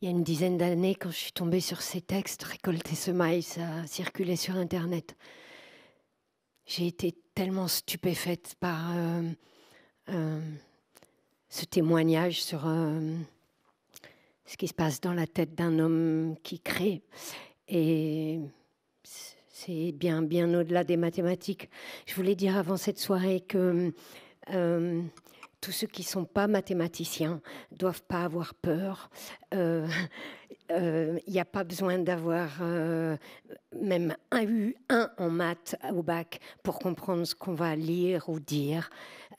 Il y a une dizaine d'années, quand je suis tombée sur ces textes, Récolter ce maïs, ça circulé sur Internet. J'ai été tellement stupéfaite par euh, euh, ce témoignage sur euh, ce qui se passe dans la tête d'un homme qui crée. Et c'est bien, bien au-delà des mathématiques. Je voulais dire avant cette soirée que tous ceux qui ne sont pas mathématiciens doivent pas avoir peur. Il euh, n'y euh, a pas besoin d'avoir euh, même un U1 en maths au bac pour comprendre ce qu'on va lire ou dire.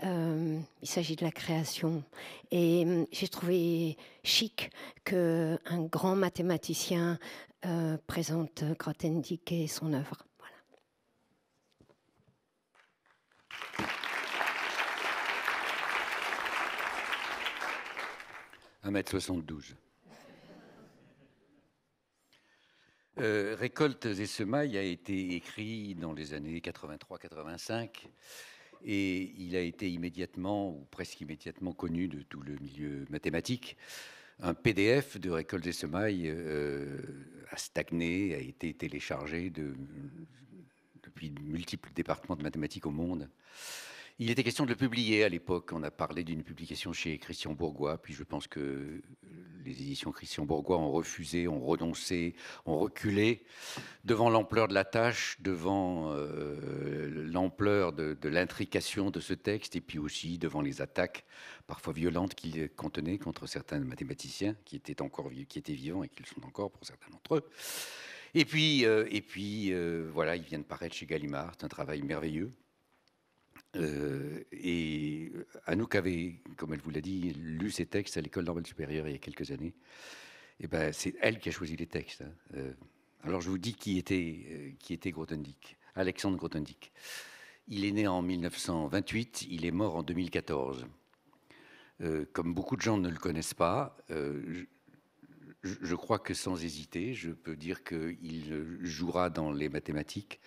il s'agit de la création. Et j'ai trouvé chic qu'un grand mathématicien présente Grothendieck et son œuvre. 72 euh, Récoltes et semailles a été écrit dans les années 83-85 et il a été immédiatement ou presque immédiatement connu de tout le milieu mathématique. Un PDF de Récoltes et semailles euh, a stagné, a été téléchargé depuis de multiples départements de mathématiques au monde. Il était question de le publier à l'époque. On a parlé d'une publication chez Christian Bourgois, puis je pense que les éditions Christian Bourgois ont refusé, ont renoncé, ont reculé devant l'ampleur de la tâche, devant euh, l'ampleur de, l'intrication de ce texte, et puis aussi devant les attaques parfois violentes qu'il contenait contre certains mathématiciens qui étaient encore qui étaient vivants et qui le sont encore pour certains d'entre eux. Et puis, euh, et puis euh, voilà, il vient de paraître chez Gallimard, un travail merveilleux euh, et euh, Anouk avait, comme elle vous l'a dit, lu ses textes à l'école normale supérieure il y a quelques années. Et eh ben, c'est elle qui a choisi les textes. Hein. Euh, alors je vous dis qui était, qui était Grothendieck, Alexandre Grothendieck. Il est né en 1928, il est mort en 2014. comme beaucoup de gens ne le connaissent pas, je, je crois que sans hésiter, je peux dire qu'il jouera dans les mathématiques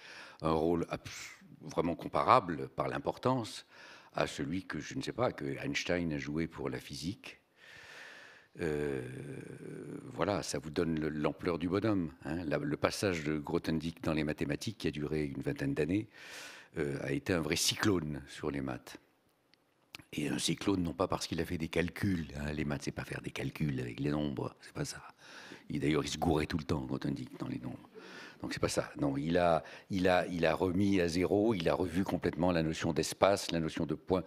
un rôle absolument vraiment comparable par l'importance à celui que, je ne sais pas, que Einstein a joué pour la physique. Euh, voilà, ça vous donne l'ampleur du bonhomme. Hein. le passage de Grothendieck dans les mathématiques, qui a duré une vingtaine d'années, euh, a été un vrai cyclone sur les maths. Et un cyclone, non pas parce qu'il a fait des calculs. Hein. Les maths, c'est pas faire des calculs avec les nombres, c'est pas ça. D'ailleurs, il se gourait tout le temps, Grothendieck, dans les nombres. Donc c'est pas ça. Non, il a, il, a, il a remis à zéro, il a revu complètement la notion d'espace, la notion de point.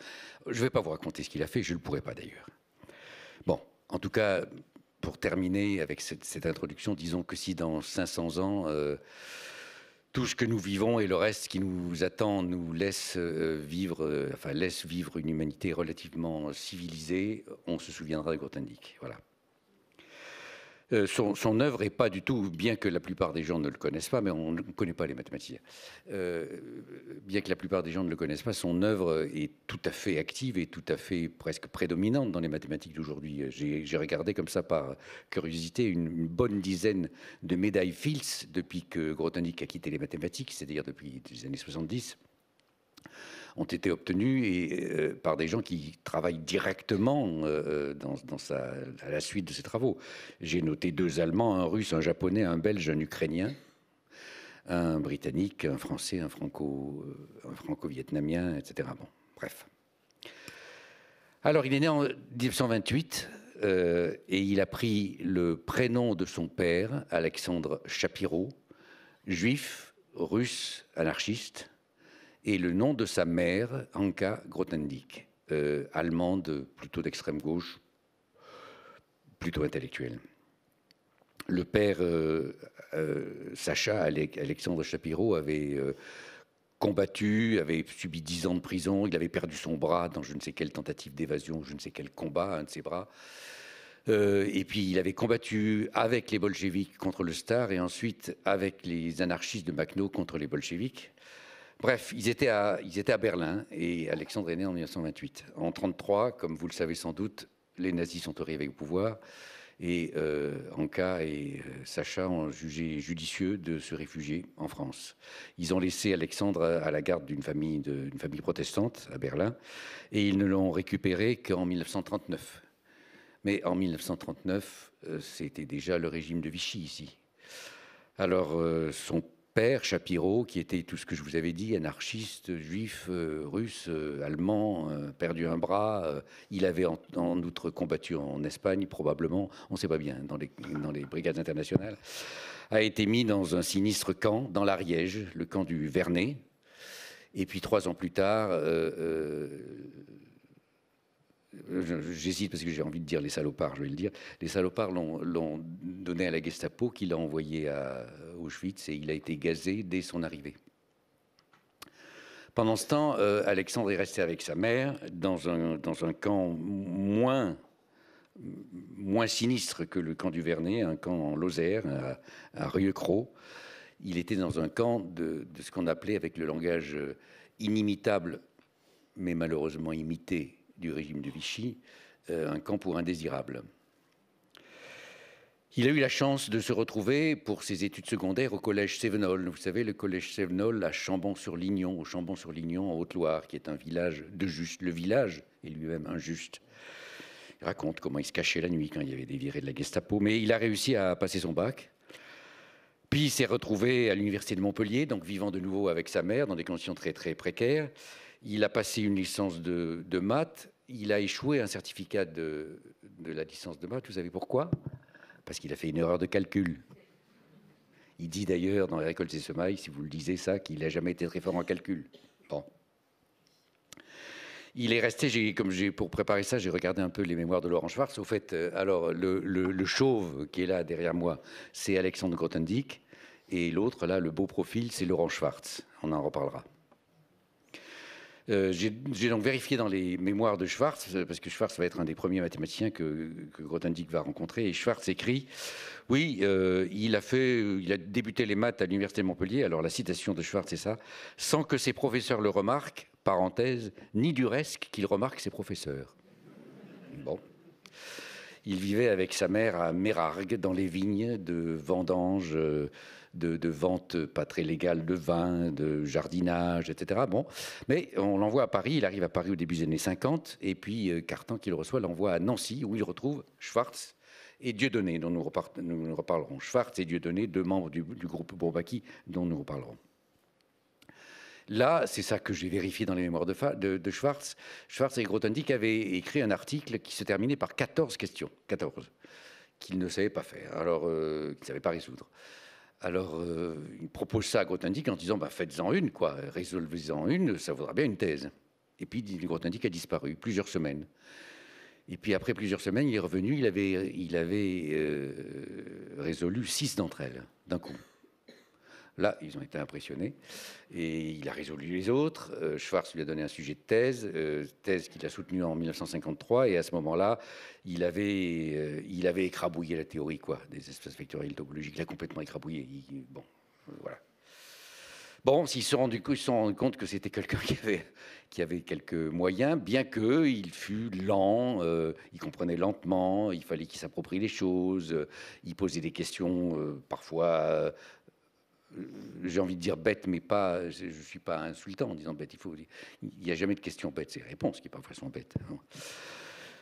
Je ne vais pas vous raconter ce qu'il a fait, je ne le pourrai pas d'ailleurs. Bon, en tout cas, pour terminer avec cette, introduction, disons que si dans 500 ans... Euh, tout ce que nous vivons et le reste qui nous attend nous laisse euh, vivre, euh, enfin laisse vivre une humanité relativement civilisée. On se souviendra de indique Voilà. Euh, son, œuvre est pas du tout, bien que la plupart des gens ne le connaissent pas, mais on ne connaît pas les mathématiques. Euh, bien que la plupart des gens ne le connaissent pas, son œuvre est tout à fait active et tout à fait presque prédominante dans les mathématiques d'aujourd'hui. J'ai regardé comme ça par curiosité une, bonne dizaine de médailles Fields depuis que Grothendieck a quitté les mathématiques, c'est-à-dire depuis les années 70 ont été obtenus et, euh, par des gens qui travaillent directement euh, euh, dans, à la suite de ces travaux. J'ai noté deux Allemands, un Russe, un Japonais, un Belge, un Ukrainien, un Britannique, un Français, un, Franco, un Franco-Vietnamien, etc. Bon, bref. Alors, il est né en 1928. et il a pris le prénom de son père, Alexandre Shapiro, juif, russe, anarchiste, et le nom de sa mère, Anka Grothendieck, euh, allemande plutôt d'extrême gauche, plutôt intellectuelle. Le père euh, euh, Sacha, Alexandre Shapiro, avait combattu, avait subi dix ans de prison, il avait perdu son bras dans je ne sais quelle tentative d'évasion, je ne sais quel combat, un de ses bras. et puis il avait combattu avec les bolcheviks contre le Star et ensuite avec les anarchistes de Macno contre les bolcheviks. Bref, ils étaient, à, Berlin et Alexandre est né en 1928. En 1933, comme vous le savez sans doute, les nazis sont arrivés au pouvoir et euh, Anka et euh, Sacha ont jugé judicieux de se réfugier en France. Ils ont laissé Alexandre à la garde d'une famille, protestante à Berlin et ils ne l'ont récupéré qu'en 1939. Mais en 1939, euh, c'était déjà le régime de Vichy ici. Alors son père, Shapiro, qui était tout ce que je vous avais dit, anarchiste, juif, euh, russe, euh, allemand, euh, perdu un bras. il avait en, outre combattu en Espagne, probablement, on ne sait pas bien, dans les, dans les brigades internationales, a été mis dans un sinistre camp, dans l'Ariège, le camp du Vernet. Et puis trois ans plus tard, J'hésite parce que j'ai envie de dire les salopards, je vais le dire. Les salopards l'ont donné à la Gestapo, qui l'a envoyé à Auschwitz et il a été gazé dès son arrivée. Pendant ce temps, euh, Alexandre est resté avec sa mère dans un, dans un camp moins, moins sinistre que le camp du Vernet, un camp en Lozère, à, à rieux Il était dans un camp de, ce qu'on appelait, avec le langage euh, inimitable, mais malheureusement imité, du régime de Vichy, euh, un camp pour indésirables. Il a eu la chance de se retrouver pour ses études secondaires au collège Sévenol. Vous savez, le collège Sévenol à Chambon-sur-Lignon, au Chambon-sur-Lignon en Haute-Loire, qui est un village de juste. Le village est lui-même injuste. Il raconte comment il se cachait la nuit quand il y avait des virées de la Gestapo. Mais il a réussi à passer son bac. Puis il s'est retrouvé à l'université de Montpellier, donc vivant de nouveau avec sa mère dans des conditions très très précaires. Il a passé une licence de, maths. Il a échoué un certificat de la licence de maths. Vous savez pourquoi parce qu'il a fait une erreur de calcul. Il dit d'ailleurs dans les récoltes et semailles, si vous le lisez ça, qu'il n'a jamais été très fort en calcul. Bon. Il est resté, comme j'ai pour préparer ça, j'ai regardé un peu les mémoires de Laurent Schwartz. Au fait, euh, alors le, chauve qui est là derrière moi, c'est Alexandre Grothendieck, et l'autre là, le beau profil, c'est Laurent Schwartz. On en reparlera. Euh, j'ai donc vérifié dans les mémoires de Schwartz, euh, parce que Schwartz va être un des premiers mathématiciens que, Grothendieck va rencontrer, et Schwartz écrit, oui, euh, il, a fait, il a débuté les maths à l'Université de Montpellier, alors la citation de Schwartz c'est ça, sans que ses professeurs le remarquent, parenthèse, ni du reste qu'il remarque ses professeurs. Bon. Il vivait avec sa mère à Mérargues, dans les vignes de Vendange, de, vente pas très légale de vin, de jardinage, etc. Bon, mais on l'envoie à Paris, il arrive à Paris au début des années 50, et puis euh, Cartan qui le reçoit l'envoie à Nancy, où il retrouve Schwartz et Dieudonné, dont nous, reparlerons. Schwartz et Dieudonné, deux membres du, groupe Bourbaki, dont nous reparlerons. Là, c'est ça que j'ai vérifié dans les mémoires de, Schwartz. Schwartz et Grothendieck avaient écrit un article qui se terminait par 14 questions, 14, qu'ils ne savaient pas faire, alors qu'il euh, qu'ils ne savaient pas résoudre. Alors, euh, il propose ça à Grothendieck en disant bah, faites-en une, quoi, résolvez-en une, ça vaudra bien une thèse. Et puis Grothendieck a disparu plusieurs semaines. Et puis après plusieurs semaines, il est revenu, il avait, il avait euh, résolu six d'entre elles d'un coup. Là, ils ont été impressionnés. Et il a résolu les autres. Euh, Schwarz lui a donné un sujet de thèse, euh, thèse qu'il a soutenue en 1953. Et à ce moment-là, il avait, euh, il avait écrabouillé la théorie quoi, des espaces vectoriels topologiques. Il a complètement écrabouillé. bon, voilà. Bon, s'ils se sont rendus compte que c'était quelqu'un qui avait, qui avait quelques moyens, bien qu'il fût lent, il comprenait lentement, il fallait qu'il s'approprie les choses, il posait des questions parfois j'ai envie de dire bête, mais pas, je ne suis pas insultant en disant bête. Il faut, il n'y a jamais de question bête, c'est réponse réponses qui pas sont bêtes. Hein.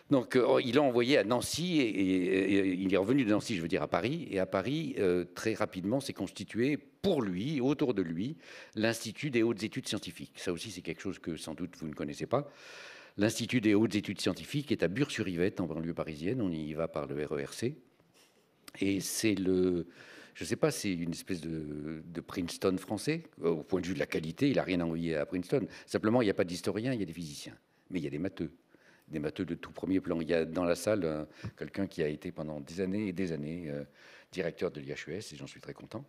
Donc, euh, oh, il a envoyé à Nancy et, il est revenu de Nancy, je veux dire à Paris. Et à Paris, euh, très rapidement, s'est constitué pour lui, autour de lui, l'Institut des hautes études scientifiques. Ça aussi, c'est quelque chose que sans doute vous ne connaissez pas. L'Institut des hautes études scientifiques est à Bure-sur-Yvette, en banlieue parisienne. On y va par le RERC. Et c'est le je ne sais pas, c'est une espèce de, Princeton français. Euh, au point de vue de la qualité, il n'a rien envoyé à Princeton. Simplement, il n'y a pas d'historien, il y a des physiciens. Mais il y a des matheux. Des matheux de tout premier plan. Il y a dans la salle euh, quelqu'un qui a été pendant des années et des années euh, directeur de l'IHES, et j'en suis très content.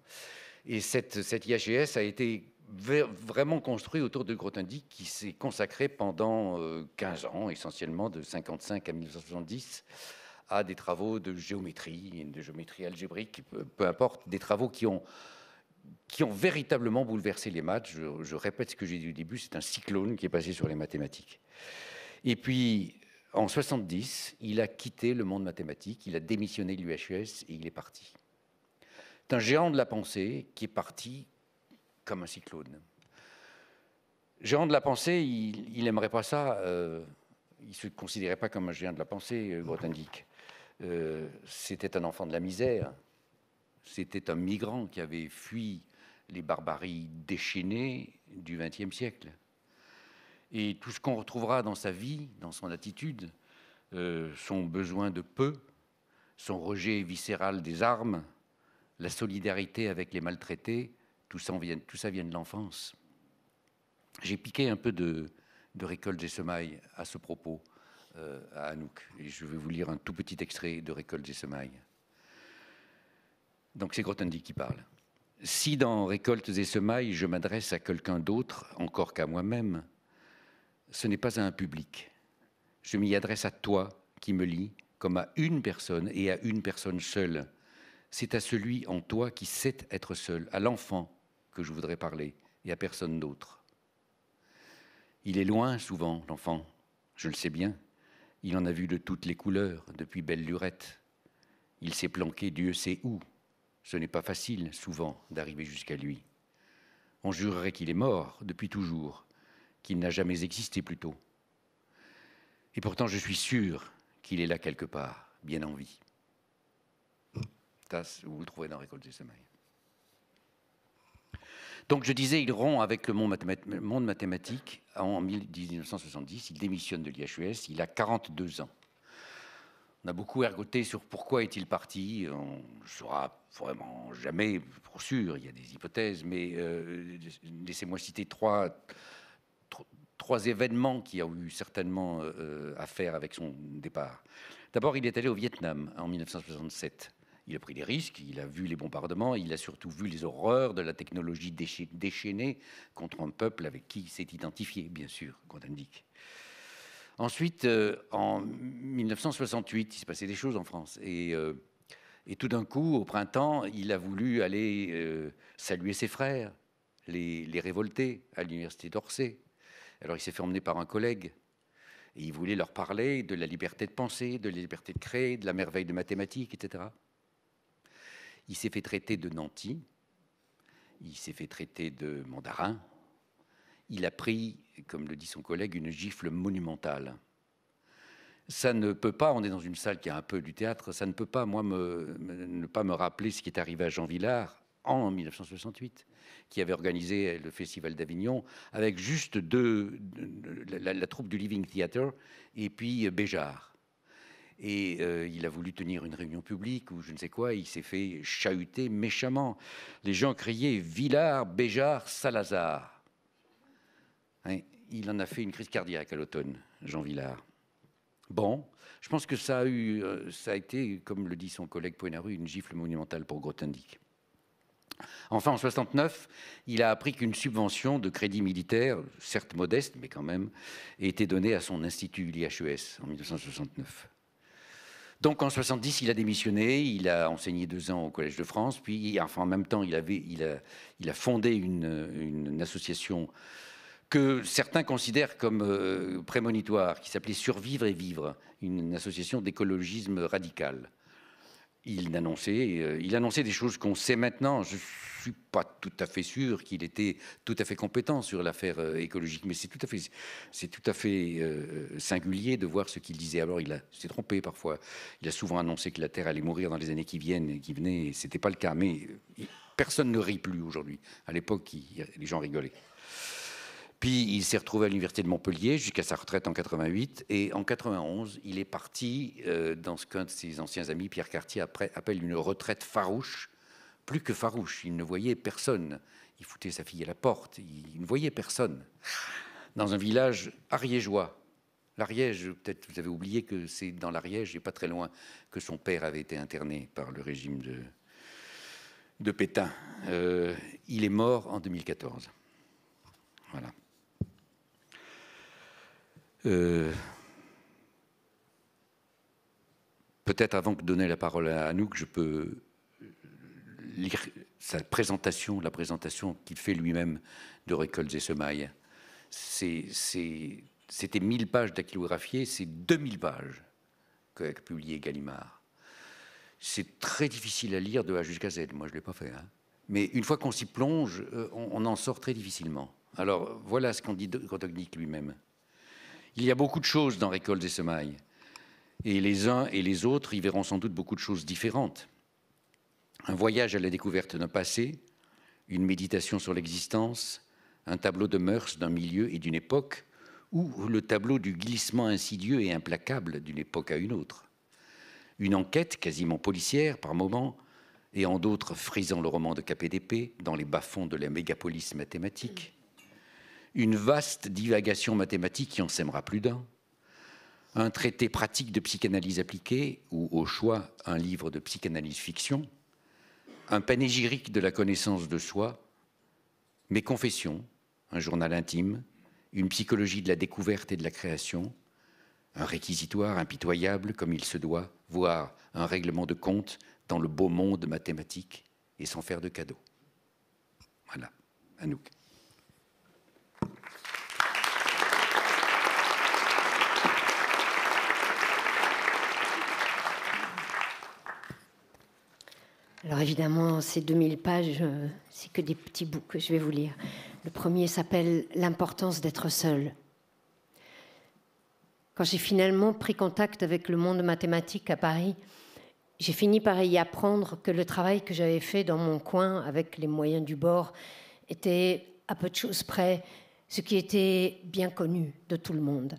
Et cette, cette IHES a été vraiment construit autour de Grothendieck, qui s'est consacré pendant 15 ans, essentiellement de 1955 à 1970, à des travaux de géométrie, de géométrie algébrique, peu, importe, des travaux qui ont, véritablement bouleversé les maths. Je, répète ce que j'ai dit au début, c'est un cyclone qui est passé sur les mathématiques. Et puis, en 70, il a quitté le monde mathématique, il a démissionné de l'UHS e et il est parti. C'est un géant de la pensée qui est parti comme un cyclone. Géant de la pensée, il n'aimerait pas ça. Euh, il ne se considérait pas comme un géant de la pensée, euh, Grothendieck. Euh, c'était un enfant de la misère, c'était un migrant qui avait fui les barbaries déchaînées du XXe siècle. Et tout ce qu'on retrouvera dans sa vie, dans son attitude, euh, son besoin de peu, son rejet viscéral des armes, la solidarité avec les maltraités, tout ça vient, de l'enfance. J'ai piqué un peu de, de récolte des semailles à ce propos. Euh, à Anouk. Et je vais vous lire un tout petit extrait de récoltes et semailles. Donc c'est Grothendieck qui parle. Si dans Récoltes et semailles, je m'adresse à quelqu'un d'autre, encore qu'à moi-même, ce n'est pas à un public. Je m'y adresse à toi qui me lis, comme à une personne et à une personne seule. C'est à celui en toi qui sait être seul, à l'enfant que je voudrais parler et à personne d'autre. Il est loin souvent, l'enfant, je le sais bien, il en a vu de toutes les couleurs, depuis belle lurette. Il s'est planqué Dieu sait où. Ce n'est pas facile, souvent, d'arriver jusqu'à lui. On jurerait qu'il est mort depuis toujours, qu'il n'a jamais existé plus tôt. Et pourtant, je suis sûr qu'il est là quelque part, bien en vie. Tasse, vous le trouvez dans Récolte du Sommeil. Donc je disais, il rompt avec le monde mathématique en 1970. Il démissionne de l'IHES. Il a 42 ans. On a beaucoup ergoté sur pourquoi est-il parti. On ne saura vraiment jamais pour sûr. Il y a des hypothèses, mais euh, laissez-moi citer trois, événements qui ont eu certainement euh, euh, affaire à faire avec son départ. D'abord, il est allé au Vietnam en 1967 il a pris des risques, il a vu les bombardements, il a surtout vu les horreurs de la technologie déchaînée contre un peuple avec qui il s'est identifié, bien sûr, qu'on indique. Ensuite, euh, en 1968, il se passait des choses en France. Euh, et, tout d'un coup, au printemps, il a voulu aller euh, saluer ses frères, les, les révoltés, à l'université d'Orsay. Alors il s'est fait emmener par un collègue. Et il voulait leur parler de la liberté de penser, de la liberté de créer, de la merveille de mathématiques, etc. Il s'est fait traiter de nanti, il s'est fait traiter de mandarin. Il a pris, comme le dit son collègue, une gifle monumentale. Ça ne peut pas, on est dans une salle qui a un peu du théâtre, ça ne peut pas, moi, me, ne pas me rappeler ce qui est arrivé à Jean Villard en 1968, qui avait organisé le Festival d'Avignon avec juste deux, la, troupe du Living Theatre et puis Béjart et euh, il a voulu tenir une réunion publique ou je ne sais quoi, il s'est fait chahuter méchamment. Les gens criaient Villard, Béjart, Salazar. Hein, il en a fait une crise cardiaque à l'automne, Jean Villard. Bon, je pense que ça a, euh, été, comme le dit son collègue Poinaru, une gifle monumentale pour Grotendieck. Enfin, en 69, il a appris qu'une subvention de crédit militaire, certes modeste, mais quand même, était donnée à son institut, l'IHES, en 1969. Donc en 70, il a démissionné, il a enseigné deux ans au Collège de France, puis enfin en même temps, il, a, fondé une, association que certains considèrent comme euh, prémonitoire, qui s'appelait Survivre et Vivre, une association d'écologisme radical il annonçait, euh, il annonçait des choses qu'on sait maintenant. Je suis pas tout à fait sûr qu'il était tout à fait compétent sur l'affaire euh, écologique, mais c'est tout à fait, c'est tout à fait euh, singulier de voir ce qu'il disait. Alors il s'est trompé parfois. Il a souvent annoncé que la Terre allait mourir dans les années qui viennent, et qui venaient. C'était pas le cas, mais personne ne rit plus aujourd'hui. À l'époque, les gens rigolaient. Puis il s'est retrouvé à l'université de Montpellier jusqu'à sa retraite en 88. Et en 91, il est parti euh, dans ce qu'un de ses anciens amis, Pierre Cartier, appelle une retraite farouche. Plus que farouche, il ne voyait personne. Il foutait sa fille à la porte. Il ne voyait personne. Dans un village ariégeois. L'Ariège, peut-être vous avez oublié que c'est dans l'Ariège et pas très loin que son père avait été interné par le régime de, de Pétain. Euh, il est mort en 2014. Voilà. Euh, peut-être avant de donner la parole à Anouk, je peux lire sa présentation, la présentation qu'il fait lui-même de Récoltes et Semailles. C'était 1000 pages dactylographiées, c'est 2000 pages qu'a publié Gallimard. C'est très difficile à lire de A jusqu'à Z, moi je ne l'ai pas fait. Hein. Mais une fois qu'on s'y plonge, euh, on, en sort très difficilement. Alors voilà ce qu'on dit Grotognik lui-même. Il y a beaucoup de choses dans Récoltes et Semailles. Et les uns et les autres y verront sans doute beaucoup de choses différentes. Un voyage à la découverte d'un passé, une méditation sur l'existence, un tableau de mœurs d'un milieu et d'une époque, ou le tableau du glissement insidieux et implacable d'une époque à une autre. Une enquête quasiment policière par moments, et en d'autres frisant le roman de d'épée dans les bas-fonds de la mégapolis mathématique une vaste divagation mathématique qui en sèmera plus d'un, un traité pratique de psychanalyse appliquée, ou au choix un livre de psychanalyse fiction, un panégyrique de la connaissance de soi, mes confessions, un journal intime, une psychologie de la découverte et de la création, un réquisitoire impitoyable comme il se doit, voire un règlement de compte dans le beau monde mathématique et sans faire de cadeaux. Voilà, Anouk. Alors évidemment, ces 2000 pages, euh, c'est que des petits bouts que je vais vous lire. Le premier s'appelle L'importance d'être seul. Quand j'ai finalement pris contact avec le monde mathématique à Paris, j'ai fini par y apprendre que le travail que j'avais fait dans mon coin avec les moyens du bord était à peu de choses près ce qui était bien connu de tout le monde.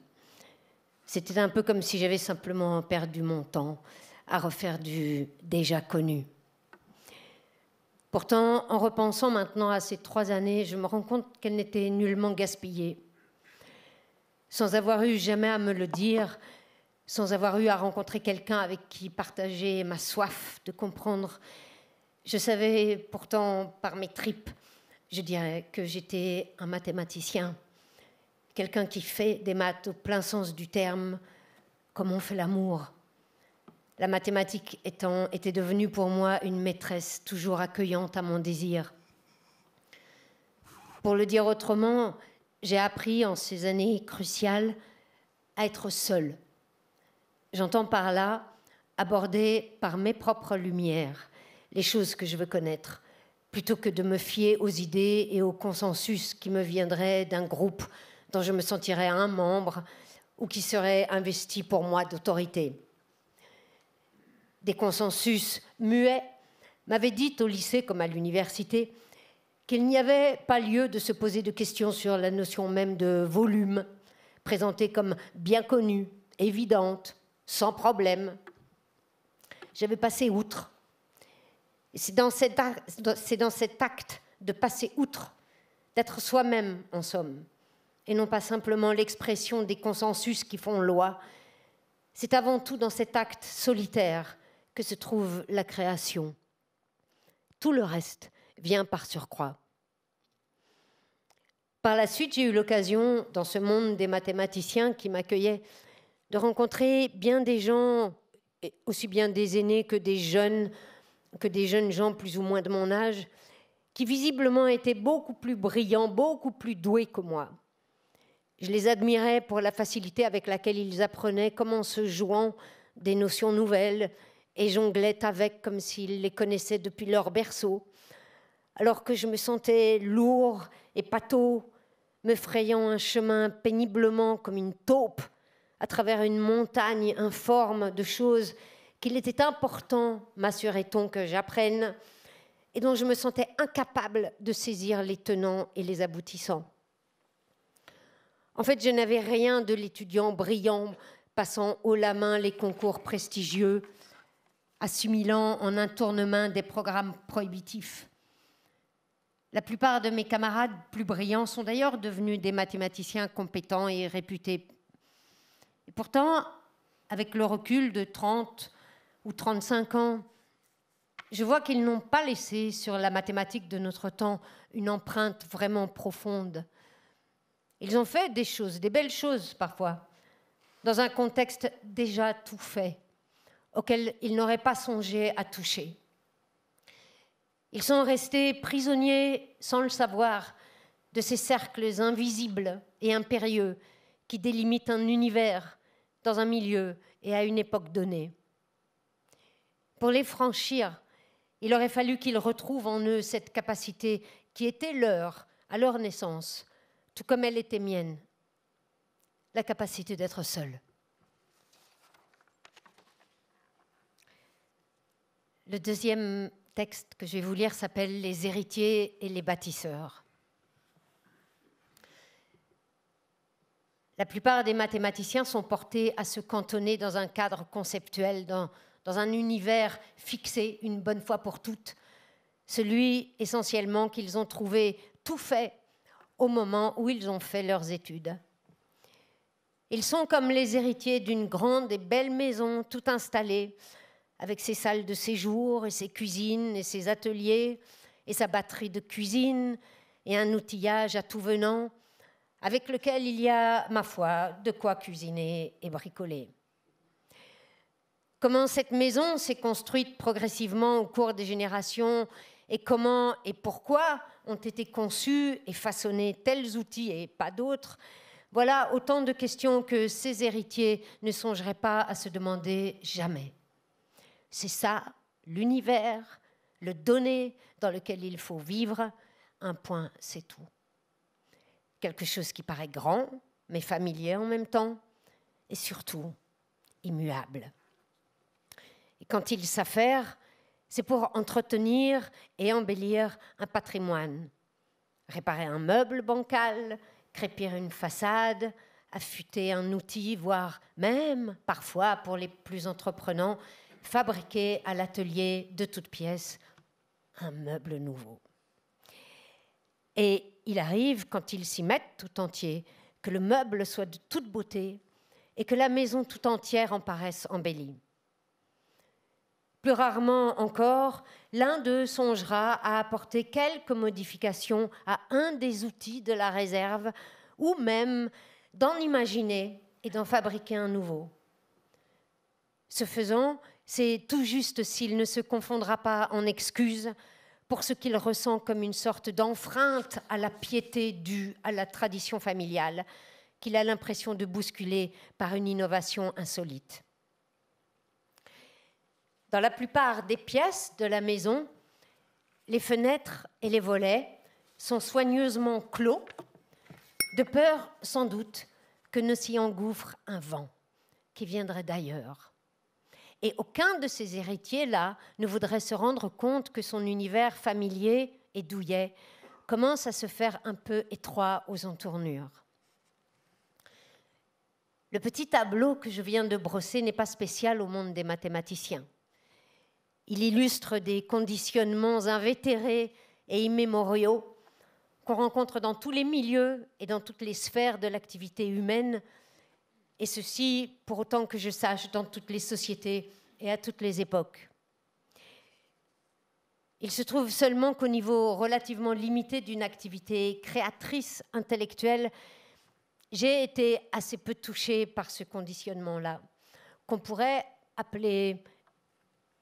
C'était un peu comme si j'avais simplement perdu mon temps à refaire du déjà connu. Pourtant, en repensant maintenant à ces trois années, je me rends compte qu'elles n'étaient nullement gaspillées. Sans avoir eu jamais à me le dire, sans avoir eu à rencontrer quelqu'un avec qui partager ma soif de comprendre, je savais pourtant par mes tripes, je dirais, que j'étais un mathématicien, quelqu'un qui fait des maths au plein sens du terme, comme on fait l'amour, la mathématique étant, était devenue pour moi une maîtresse toujours accueillante à mon désir. Pour le dire autrement, j'ai appris en ces années cruciales à être seule. J'entends par là aborder par mes propres lumières les choses que je veux connaître, plutôt que de me fier aux idées et au consensus qui me viendraient d'un groupe dont je me sentirais un membre ou qui serait investi pour moi d'autorité des consensus muets, m'avait dit au lycée comme à l'université qu'il n'y avait pas lieu de se poser de questions sur la notion même de volume, présentée comme bien connue, évidente, sans problème. J'avais passé outre. C'est dans, cet acte de passer outre, d'être soi-même en somme, et non pas simplement l'expression des consensus qui font loi. C'est avant tout dans cet acte solitaire que se trouve la création. Tout le reste vient par surcroît. Par la suite, j'ai eu l'occasion, dans ce monde des mathématiciens qui m'accueillaient, de rencontrer bien des gens, aussi bien des aînés que des jeunes, que des jeunes gens plus ou moins de mon âge, qui visiblement étaient beaucoup plus brillants, beaucoup plus doués que moi. Je les admirais pour la facilité avec laquelle ils apprenaient comment se jouant des notions nouvelles, et jonglaient avec comme s'ils les connaissaient depuis leur berceau, alors que je me sentais lourd et pâteau, me frayant un chemin péniblement comme une taupe à travers une montagne informe de choses qu'il était important, m'assurait-on, que j'apprenne, et dont je me sentais incapable de saisir les tenants et les aboutissants. En fait, je n'avais rien de l'étudiant brillant passant haut la main les concours prestigieux, assimilant en un tournement des programmes prohibitifs. La plupart de mes camarades plus brillants sont d'ailleurs devenus des mathématiciens compétents et réputés. Et pourtant, avec le recul de 30 ou 35 ans, je vois qu'ils n'ont pas laissé sur la mathématique de notre temps une empreinte vraiment profonde. Ils ont fait des choses, des belles choses parfois, dans un contexte déjà tout fait auxquels ils n'auraient pas songé à toucher. Ils sont restés prisonniers, sans le savoir, de ces cercles invisibles et impérieux qui délimitent un univers dans un milieu et à une époque donnée. Pour les franchir, il aurait fallu qu'ils retrouvent en eux cette capacité qui était leur à leur naissance, tout comme elle était mienne, la capacité d'être seule. Le deuxième texte que je vais vous lire s'appelle Les héritiers et les bâtisseurs. La plupart des mathématiciens sont portés à se cantonner dans un cadre conceptuel, dans, dans un univers fixé une bonne fois pour toutes, celui essentiellement qu'ils ont trouvé tout fait au moment où ils ont fait leurs études. Ils sont comme les héritiers d'une grande et belle maison tout installée, avec ses salles de séjour et ses cuisines et ses ateliers et sa batterie de cuisine et un outillage à tout venant avec lequel il y a, ma foi, de quoi cuisiner et bricoler. Comment cette maison s'est construite progressivement au cours des générations et comment et pourquoi ont été conçus et façonnés tels outils et pas d'autres, voilà autant de questions que ces héritiers ne songeraient pas à se demander jamais. C'est ça, l'univers, le donné dans lequel il faut vivre. Un point, c'est tout. Quelque chose qui paraît grand, mais familier en même temps, et surtout immuable. Et quand il s'affaire, c'est pour entretenir et embellir un patrimoine, réparer un meuble bancal, crépir une façade, affûter un outil, voire même, parfois, pour les plus entreprenants, fabriquer à l'atelier de toutes pièces un meuble nouveau. Et il arrive, quand ils s'y mettent tout entier, que le meuble soit de toute beauté et que la maison tout entière en paraisse embellie. Plus rarement encore, l'un d'eux songera à apporter quelques modifications à un des outils de la réserve ou même d'en imaginer et d'en fabriquer un nouveau. Ce faisant, c'est tout juste s'il ne se confondra pas en excuses pour ce qu'il ressent comme une sorte d'enfreinte à la piété due à la tradition familiale, qu'il a l'impression de bousculer par une innovation insolite. Dans la plupart des pièces de la maison, les fenêtres et les volets sont soigneusement clos, de peur sans doute que ne s'y engouffre un vent qui viendrait d'ailleurs et aucun de ces héritiers-là ne voudrait se rendre compte que son univers familier et douillet commence à se faire un peu étroit aux entournures. Le petit tableau que je viens de brosser n'est pas spécial au monde des mathématiciens. Il illustre des conditionnements invétérés et immémoriaux qu'on rencontre dans tous les milieux et dans toutes les sphères de l'activité humaine, et ceci pour autant que je sache dans toutes les sociétés et à toutes les époques. Il se trouve seulement qu'au niveau relativement limité d'une activité créatrice intellectuelle, j'ai été assez peu touchée par ce conditionnement-là, qu'on pourrait appeler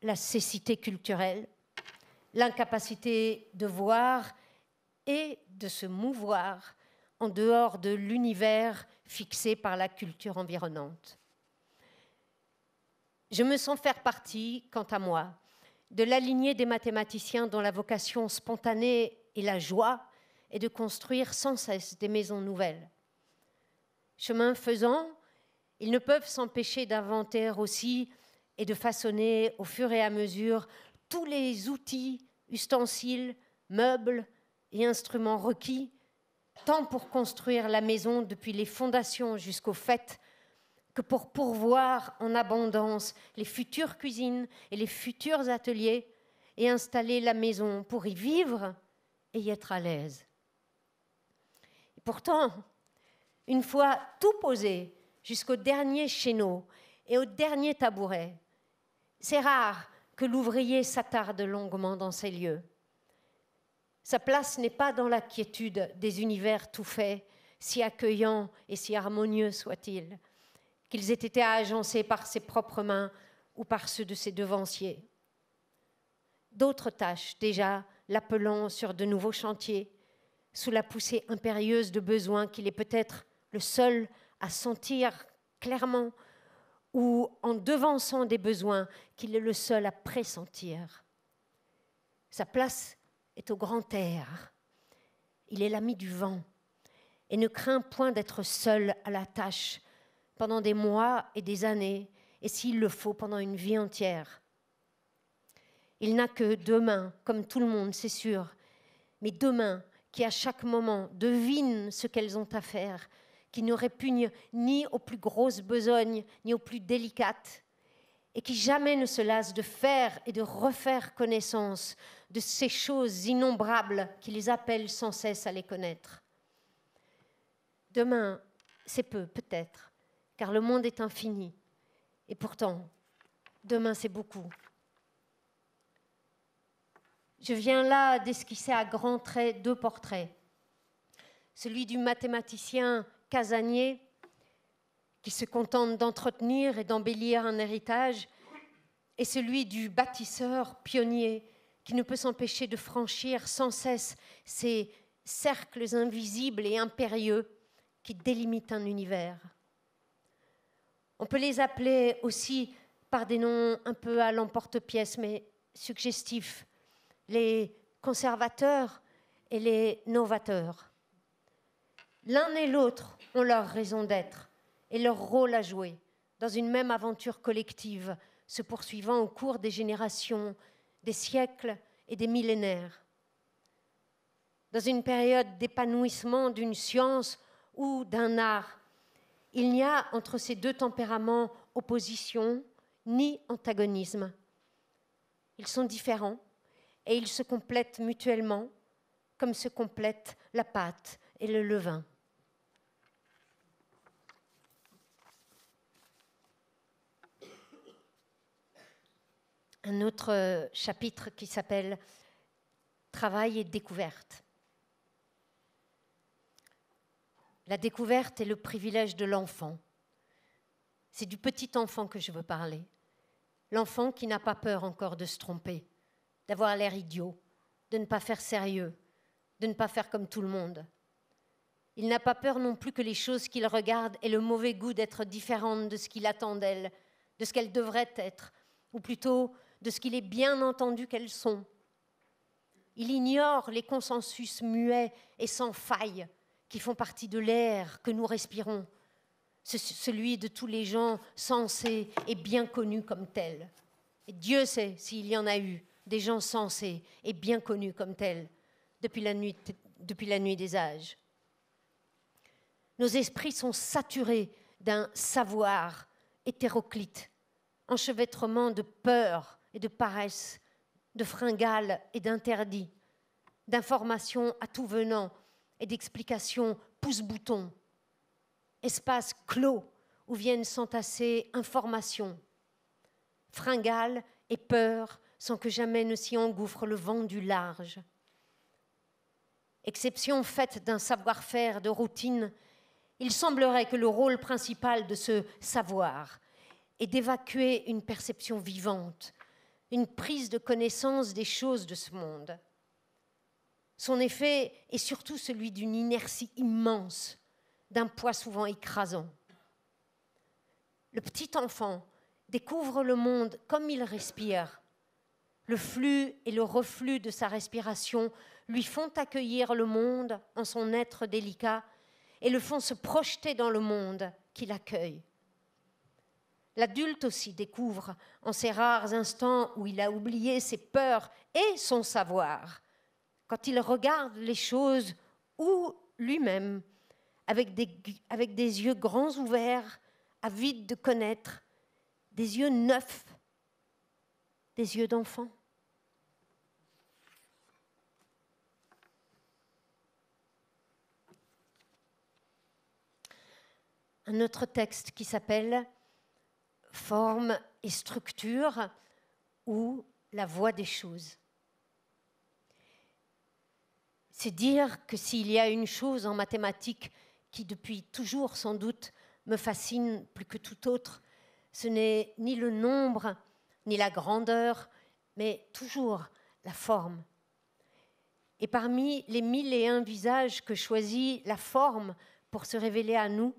la cécité culturelle, l'incapacité de voir et de se mouvoir en dehors de l'univers fixés par la culture environnante. Je me sens faire partie, quant à moi, de l'alignée des mathématiciens dont la vocation spontanée et la joie est de construire sans cesse des maisons nouvelles. Chemin faisant, ils ne peuvent s'empêcher d'inventer aussi et de façonner au fur et à mesure tous les outils, ustensiles, meubles et instruments requis tant pour construire la maison depuis les fondations jusqu'au fait que pour pourvoir en abondance les futures cuisines et les futurs ateliers et installer la maison pour y vivre et y être à l'aise. Et Pourtant, une fois tout posé jusqu'au dernier chéneau et au dernier tabouret, c'est rare que l'ouvrier s'attarde longuement dans ces lieux. Sa place n'est pas dans la quiétude des univers tout faits, si accueillants et si harmonieux soient-ils, qu'ils aient été agencés par ses propres mains ou par ceux de ses devanciers. D'autres tâches déjà l'appelant sur de nouveaux chantiers, sous la poussée impérieuse de besoins qu'il est peut-être le seul à sentir clairement ou en devançant des besoins qu'il est le seul à pressentir. Sa place est au grand air. Il est l'ami du vent et ne craint point d'être seul à la tâche pendant des mois et des années, et s'il le faut, pendant une vie entière. Il n'a que demain, comme tout le monde, c'est sûr, mais demain qui à chaque moment devinent ce qu'elles ont à faire, qui ne répugnent ni aux plus grosses besognes, ni aux plus délicates, et qui jamais ne se lasse de faire et de refaire connaissance de ces choses innombrables qui les appellent sans cesse à les connaître. Demain, c'est peu, peut-être, car le monde est infini, et pourtant, demain, c'est beaucoup. Je viens là d'esquisser à grands traits deux portraits. Celui du mathématicien Casanier, qui se contente d'entretenir et d'embellir un héritage, et celui du bâtisseur pionnier qui ne peut s'empêcher de franchir sans cesse ces cercles invisibles et impérieux qui délimitent un univers. On peut les appeler aussi par des noms un peu à l'emporte-pièce, mais suggestifs, les conservateurs et les novateurs. L'un et l'autre ont leur raison d'être, et leur rôle à jouer dans une même aventure collective se poursuivant au cours des générations, des siècles et des millénaires. Dans une période d'épanouissement d'une science ou d'un art, il n'y a entre ces deux tempéraments opposition ni antagonisme. Ils sont différents et ils se complètent mutuellement comme se complètent la pâte et le levain. un autre euh, chapitre qui s'appelle Travail et découverte. La découverte est le privilège de l'enfant. C'est du petit enfant que je veux parler. L'enfant qui n'a pas peur encore de se tromper, d'avoir l'air idiot, de ne pas faire sérieux, de ne pas faire comme tout le monde. Il n'a pas peur non plus que les choses qu'il regarde aient le mauvais goût d'être différentes de ce qu'il attend d'elle, de ce qu'elle devrait être, ou plutôt de ce qu'il est bien entendu qu'elles sont. Il ignore les consensus muets et sans faille qui font partie de l'air que nous respirons, celui de tous les gens sensés et bien connus comme tels. Dieu sait s'il y en a eu des gens sensés et bien connus comme tels depuis la nuit, depuis la nuit des âges. Nos esprits sont saturés d'un savoir hétéroclite, enchevêtrement de peurs, et de paresse, de fringales et d'interdits, d'informations à tout venant et d'explications pouce-bouton. Espace clos où viennent s'entasser informations, fringales et peur sans que jamais ne s'y engouffre le vent du large. Exception faite d'un savoir-faire de routine, il semblerait que le rôle principal de ce savoir est d'évacuer une perception vivante, une prise de connaissance des choses de ce monde. Son effet est surtout celui d'une inertie immense, d'un poids souvent écrasant. Le petit enfant découvre le monde comme il respire. Le flux et le reflux de sa respiration lui font accueillir le monde en son être délicat et le font se projeter dans le monde qu'il accueille. L'adulte aussi découvre, en ces rares instants où il a oublié ses peurs et son savoir, quand il regarde les choses ou lui-même, avec des, yeux grands ouverts, avides de connaître, des yeux neufs, des yeux d'enfant. un autre texte qui s'appelle forme et structure ou la voie des choses. C'est dire que s'il y a une chose en mathématiques qui depuis toujours sans doute me fascine plus que tout autre, ce n'est ni le nombre, ni la grandeur, mais toujours la forme. Et parmi les mille et un visages que choisit la forme pour se révéler à nous,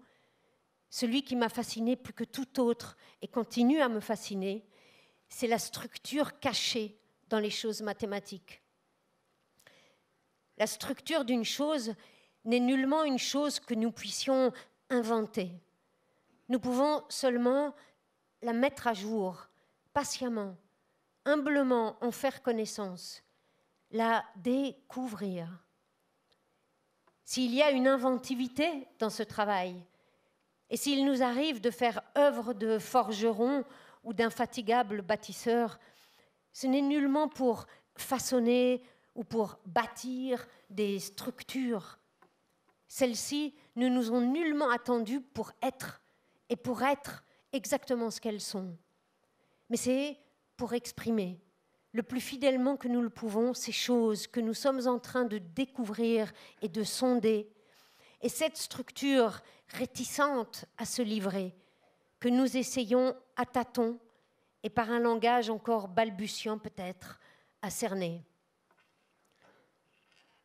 celui qui m'a fasciné plus que tout autre et continue à me fasciner, c'est la structure cachée dans les choses mathématiques. La structure d'une chose n'est nullement une chose que nous puissions inventer. Nous pouvons seulement la mettre à jour, patiemment, humblement en faire connaissance, la découvrir. S'il y a une inventivité dans ce travail, et s'il nous arrive de faire œuvre de forgeron ou d'infatigable bâtisseur, ce n'est nullement pour façonner ou pour bâtir des structures. Celles-ci ne nous ont nullement attendues pour être et pour être exactement ce qu'elles sont. Mais c'est pour exprimer le plus fidèlement que nous le pouvons ces choses que nous sommes en train de découvrir et de sonder et cette structure réticente à se livrer, que nous essayons à tâtons et par un langage encore balbutiant peut-être à cerner.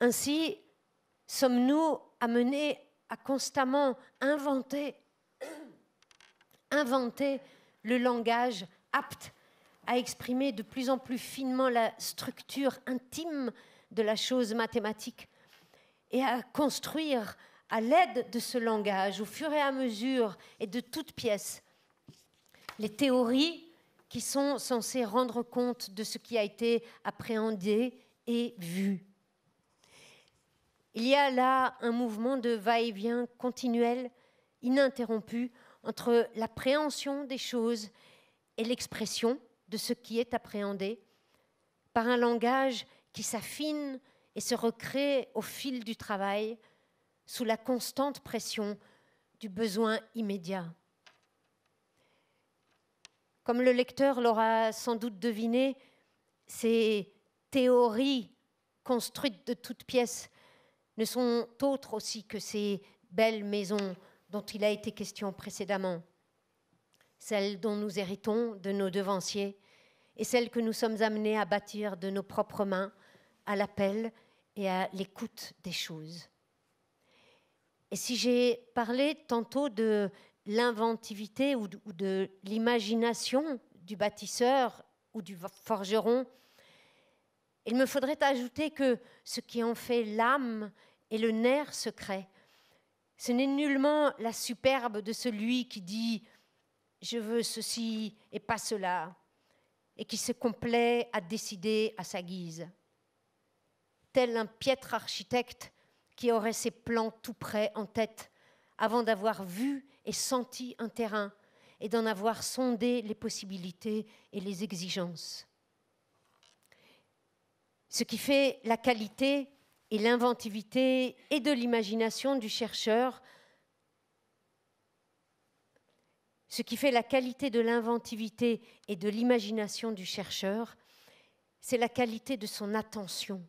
Ainsi, sommes-nous amenés à constamment inventer, inventer le langage apte à exprimer de plus en plus finement la structure intime de la chose mathématique et à construire à l'aide de ce langage, au fur et à mesure et de toutes pièces, les théories qui sont censées rendre compte de ce qui a été appréhendé et vu. Il y a là un mouvement de va-et-vient continuel, ininterrompu, entre l'appréhension des choses et l'expression de ce qui est appréhendé, par un langage qui s'affine et se recrée au fil du travail, sous la constante pression du besoin immédiat. Comme le lecteur l'aura sans doute deviné, ces théories construites de toutes pièces ne sont autres aussi que ces belles maisons dont il a été question précédemment, celles dont nous héritons de nos devanciers et celles que nous sommes amenés à bâtir de nos propres mains à l'appel et à l'écoute des choses. Et si j'ai parlé tantôt de l'inventivité ou de, l'imagination du bâtisseur ou du forgeron, il me faudrait ajouter que ce qui en fait l'âme et le nerf secret. Ce n'est nullement la superbe de celui qui dit ⁇ je veux ceci et pas cela ⁇ et qui se complaît à décider à sa guise. Tel un piètre architecte, qui aurait ses plans tout près en tête, avant d'avoir vu et senti un terrain et d'en avoir sondé les possibilités et les exigences. Ce qui fait la qualité et l'inventivité et de l'imagination du chercheur, ce qui fait la qualité de l'inventivité et de l'imagination du chercheur, c'est la qualité de son attention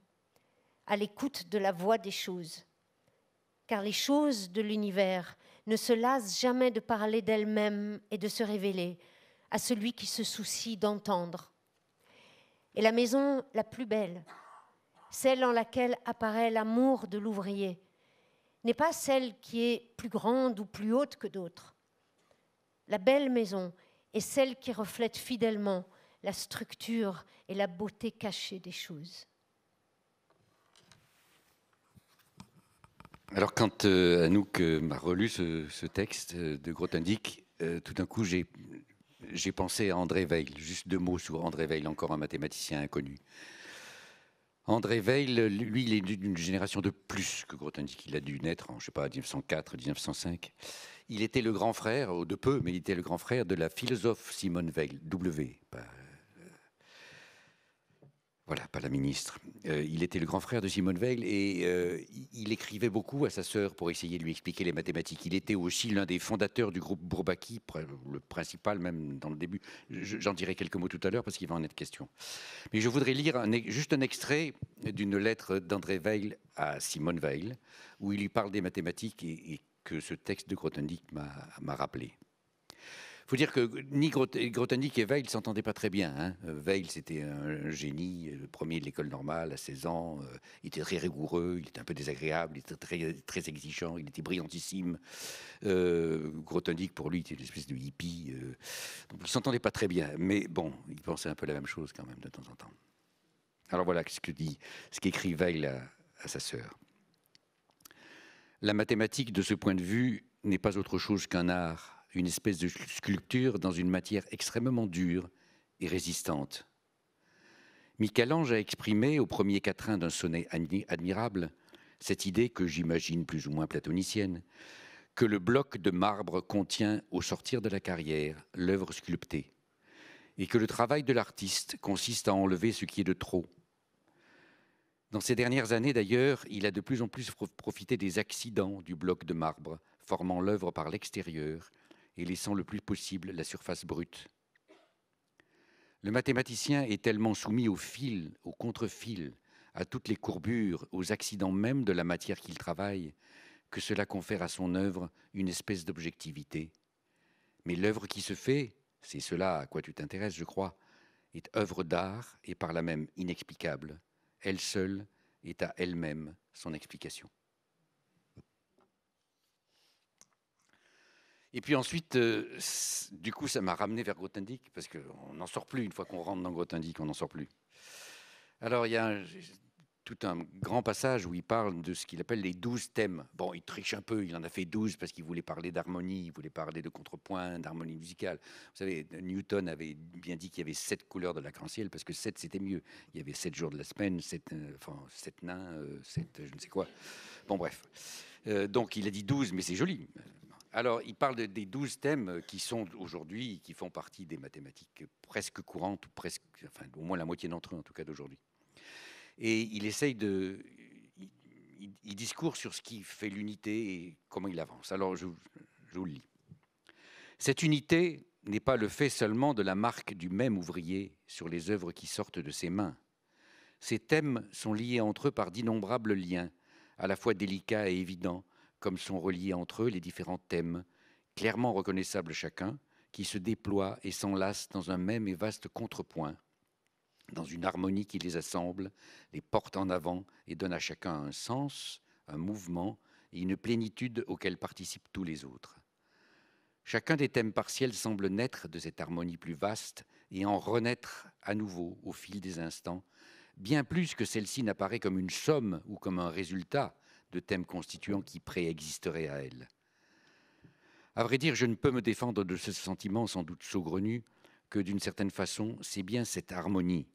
à l'écoute de la voix des choses. Car les choses de l'univers ne se lassent jamais de parler d'elles-mêmes et de se révéler à celui qui se soucie d'entendre. Et la maison la plus belle, celle en laquelle apparaît l'amour de l'ouvrier, n'est pas celle qui est plus grande ou plus haute que d'autres. La belle maison est celle qui reflète fidèlement la structure et la beauté cachée des choses. Alors quand Anouk euh, m'a relu ce, texte euh, de Grothendieck, euh, tout d'un coup j'ai, pensé à André Weil. Juste deux mots sur André Weil, encore un mathématicien inconnu. André Weil, lui, il est d'une génération de plus que Grothendieck. Il a dû naître en, je sais pas, 1904, 1905. Il était le grand frère, de peu, mais il était le grand frère de la philosophe Simone Weil, W, voilà, pas la ministre. Euh, il était le grand frère de Simone Veil et euh, il écrivait beaucoup à sa sœur pour essayer de lui expliquer les mathématiques. Il était aussi l'un des fondateurs du groupe Bourbaki, le principal même dans le début. J'en dirai quelques mots tout à l'heure parce qu'il va en être question. Mais je voudrais lire juste un extrait d'une lettre d'André Veil à Simone Veil où il lui parle des mathématiques et, et que ce texte de Grothendieck m'a rappelé faut dire que ni Grothendieck et Veil ne s'entendaient pas très bien. Hein. Euh, Veil, c'était un génie, euh, le premier de l'école normale à 16 ans. Euh, il était très rigoureux, il était un peu désagréable, il était très, très exigeant, il était brillantissime. Euh, pour lui, était une espèce de hippie. donc ils ne s'entendaient pas très bien. Mais bon, ils pensaient un peu la même chose quand même de temps en temps. Alors voilà ce que dit, ce qu'écrit Veil à sa sœur. La mathématique, de ce point de vue, n'est pas autre chose qu'un art une espèce de sculpture dans une matière extrêmement dure et résistante. Michel-Ange a exprimé au premier quatrain d'un sonnet admirable cette idée que j'imagine plus ou moins platonicienne, que le bloc de marbre contient au sortir de la carrière l'œuvre sculptée, et que le travail de l'artiste consiste à enlever ce qui est de trop. Dans ces dernières années d'ailleurs, il a de plus en plus profité des accidents du bloc de marbre, formant l'œuvre par l'extérieur, et laissant le plus possible la surface brute. Le mathématicien est tellement soumis au fil, au contre-fil, à toutes les courbures, aux accidents même de la matière qu'il travaille, que cela confère à son œuvre une espèce d'objectivité. Mais l'œuvre qui se fait, c'est cela à quoi tu t'intéresses, je crois, est œuvre d'art et par la même inexplicable. Elle seule est à elle-même son explication. Et puis ensuite, euh, du coup, ça m'a ramené vers Grotendieck parce qu'on n'en sort plus. Une fois qu'on rentre dans Grotendieck, on n'en sort plus. Alors, il y a tout un grand passage où il parle de ce qu'il appelle les douze thèmes. Bon, il triche un peu, il en a fait douze parce qu'il voulait parler d'harmonie, il voulait parler de contrepoint, d'harmonie musicale. Vous savez, Newton avait bien dit qu'il y avait sept couleurs de l'arc-en-ciel parce que sept, c'était mieux. Il y avait sept jours de la semaine, sept, euh, enfin, nains, euh, sept je ne sais quoi. Bon, bref. donc, il a dit douze, mais c'est joli. Alors, il parle des douze thèmes euh, qui sont aujourd'hui, qui font partie des mathématiques presque courantes, ou presque, enfin, au moins la moitié d'entre eux, en tout cas, d'aujourd'hui. Et il essaye de. Il, discourt sur ce qui fait l'unité et comment il avance. Alors, je, je vous le lis. Cette unité n'est pas le fait seulement de la marque du même ouvrier sur les œuvres qui sortent de ses mains. Ces thèmes sont liés entre eux par d'innombrables liens, à la fois délicats et évidents, comme sont reliés entre eux les différents thèmes, clairement reconnaissables chacun, qui se déploient et s'enlacent dans un même et vaste contrepoint, dans une harmonie qui les assemble, les porte en avant et donne à chacun un sens, un mouvement et une plénitude auxquels participent tous les autres. Chacun des thèmes partiels semble naître de cette harmonie plus vaste et en renaître à nouveau au fil des instants, bien plus que celle-ci n'apparaît comme une somme ou comme un résultat, de thèmes constituants qui préexisteraient à elle. À vrai dire, je ne peux me défendre de ce sentiment sans doute saugrenu que d'une certaine façon, c'est bien cette harmonie,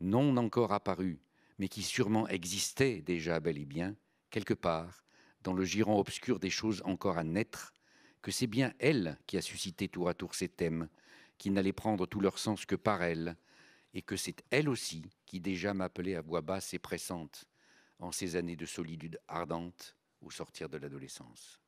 non encore apparue, mais qui sûrement existait déjà bel et bien, quelque part, dans le giron obscur des choses encore à naître, que c'est bien elle qui a suscité tour à tour ces thèmes, qui n'allaient prendre tout leur sens que par elle, et que c'est elle aussi qui déjà m'appelait à voix basse et pressante en ces années de solitude ardente au sortir de l'adolescence.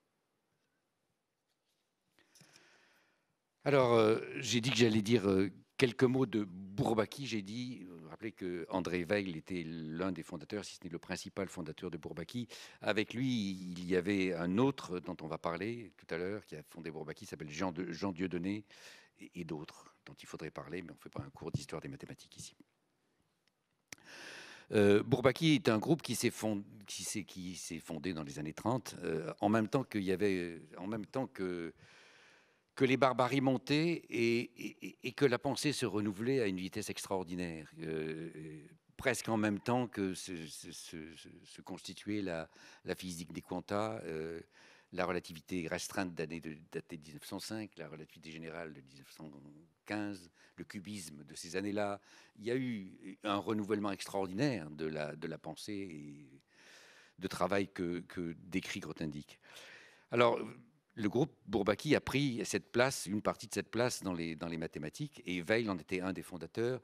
Alors, euh, j'ai dit que j'allais dire euh, quelques mots de Bourbaki. J'ai dit, vous vous rappelez que André Weil était l'un des fondateurs, si ce n'est le principal fondateur de Bourbaki. Avec lui, il y avait un autre dont on va parler tout à l'heure, qui a fondé Bourbaki, s'appelle Jean, Dieudonné, et, et d'autres dont il faudrait parler, mais on ne fait pas un cours d'histoire des mathématiques ici. Euh, Bourbaki est un groupe qui s'est fondé, dans les années 30, euh, euh, en même temps que les barbaries montaient et, que la pensée se renouvelait à une vitesse extraordinaire, presque en même temps que se, constituait la, physique des quantas la relativité restreinte d'année de, datée de 1905, la relativité générale de 1915, le cubisme de ces années-là. Il y a eu un renouvellement extraordinaire de la, pensée et de travail que, décrit Grothendieck. Alors, le groupe Bourbaki a pris cette place, une partie de cette place dans les, mathématiques, et Veil en était un des fondateurs.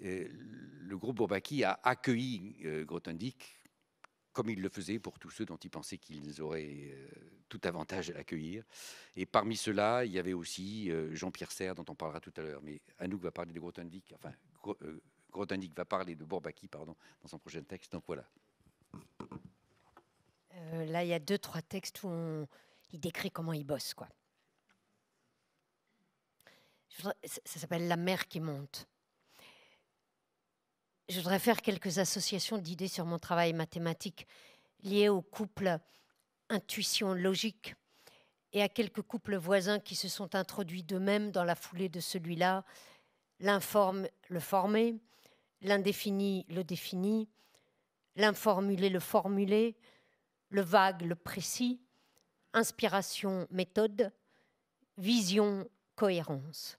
le groupe Bourbaki a accueilli euh, Grothendieck comme il le faisait pour tous ceux dont il pensait qu'ils auraient euh, tout avantage à l'accueillir. Et parmi ceux-là, il y avait aussi euh, Jean-Pierre Serre, dont on parlera tout à l'heure. Mais Anouk va parler de Grothendieck, enfin, euh, Grotendieck va parler de Bourbaki, pardon, dans son prochain texte. Donc voilà. là, il y a deux, trois textes où il décrit comment il bosse, quoi. Ça s'appelle La mer qui monte je voudrais faire quelques associations d'idées sur mon travail mathématique liées au couple intuition logique et à quelques couples voisins qui se sont introduits d'eux-mêmes dans la foulée de celui-là, l'informe le formé, l'indéfini le défini, l'informulé le formulé, le vague le précis, inspiration méthode, vision cohérence.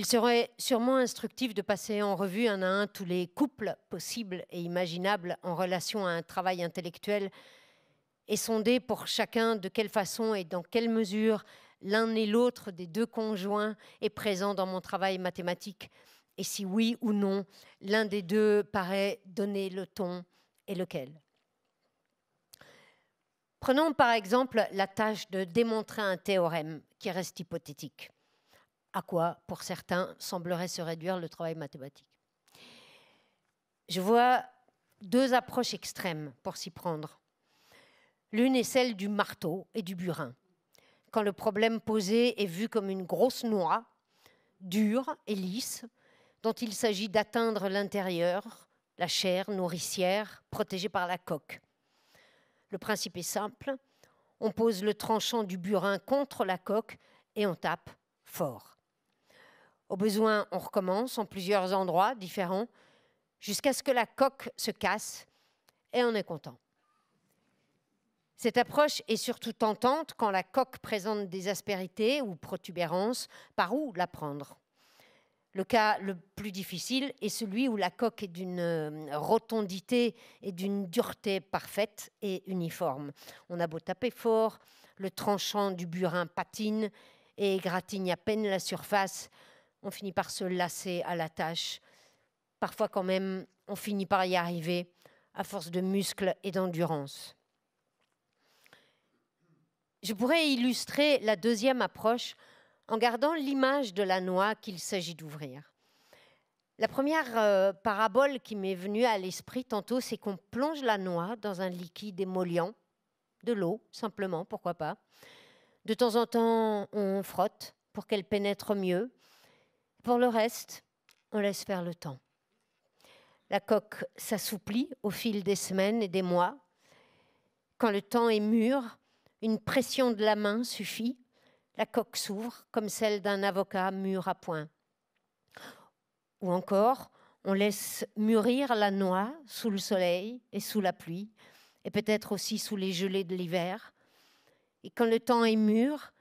Il serait sûrement instructif de passer en revue un à un tous les couples possibles et imaginables en relation à un travail intellectuel et sonder pour chacun de quelle façon et dans quelle mesure l'un et l'autre des deux conjoints est présent dans mon travail mathématique et si oui ou non l'un des deux paraît donner le ton et lequel. Prenons par exemple la tâche de démontrer un théorème qui reste hypothétique à quoi, pour certains, semblerait se réduire le travail mathématique. Je vois deux approches extrêmes pour s'y prendre. L'une est celle du marteau et du burin. Quand le problème posé est vu comme une grosse noix, dure et lisse, dont il s'agit d'atteindre l'intérieur, la chair nourricière, protégée par la coque. Le principe est simple, on pose le tranchant du burin contre la coque et on tape fort. Au besoin, on recommence en plusieurs endroits différents jusqu'à ce que la coque se casse et on est content. Cette approche est surtout tentante quand la coque présente des aspérités ou protubérances, par où la prendre Le cas le plus difficile est celui où la coque est d'une euh, rotondité et d'une dureté parfaite et uniforme. On a beau taper fort, le tranchant du burin patine et égratigne à peine la surface on finit par se lasser à la tâche. Parfois quand même, on finit par y arriver à force de muscles et d'endurance. Je pourrais illustrer la deuxième approche en gardant l'image de la noix qu'il s'agit d'ouvrir. La première euh, parabole qui m'est venue à l'esprit tantôt, c'est qu'on plonge la noix dans un liquide émollient, de l'eau simplement, pourquoi pas. De temps en temps, on frotte pour qu'elle pénètre mieux. Pour le reste, on laisse faire le temps. La coque s'assouplit au fil des semaines et des mois. Quand le temps est mûr, une pression de la main suffit. La coque s'ouvre comme celle d'un avocat mûr à point. Ou encore, on laisse mûrir la noix sous le soleil et sous la pluie, et peut-être aussi sous les gelées de l'hiver. Et quand le temps est mûr,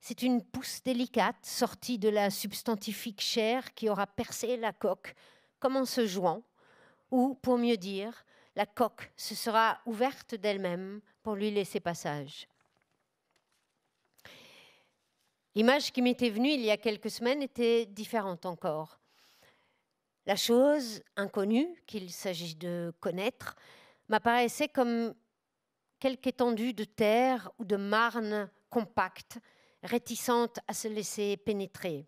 c'est une pousse délicate sortie de la substantifique chair qui aura percé la coque, comme en se jouant, ou, pour mieux dire, la coque se sera ouverte d'elle-même pour lui laisser passage. L'image qui m'était venue il y a quelques semaines était différente encore. La chose inconnue qu'il s'agit de connaître m'apparaissait comme quelque étendue de terre ou de marne compacte réticente à se laisser pénétrer.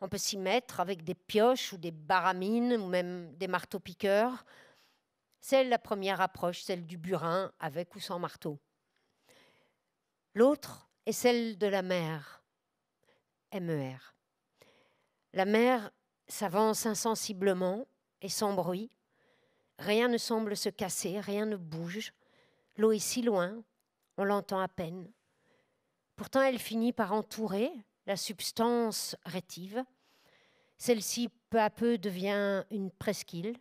On peut s'y mettre avec des pioches ou des baramines ou même des marteaux-piqueurs. C'est la première approche, celle du burin avec ou sans marteau. L'autre est celle de la mer, MER. La mer s'avance insensiblement et sans bruit. Rien ne semble se casser, rien ne bouge. L'eau est si loin, on l'entend à peine. Pourtant, elle finit par entourer la substance rétive. Celle-ci, peu à peu, devient une presqu'île,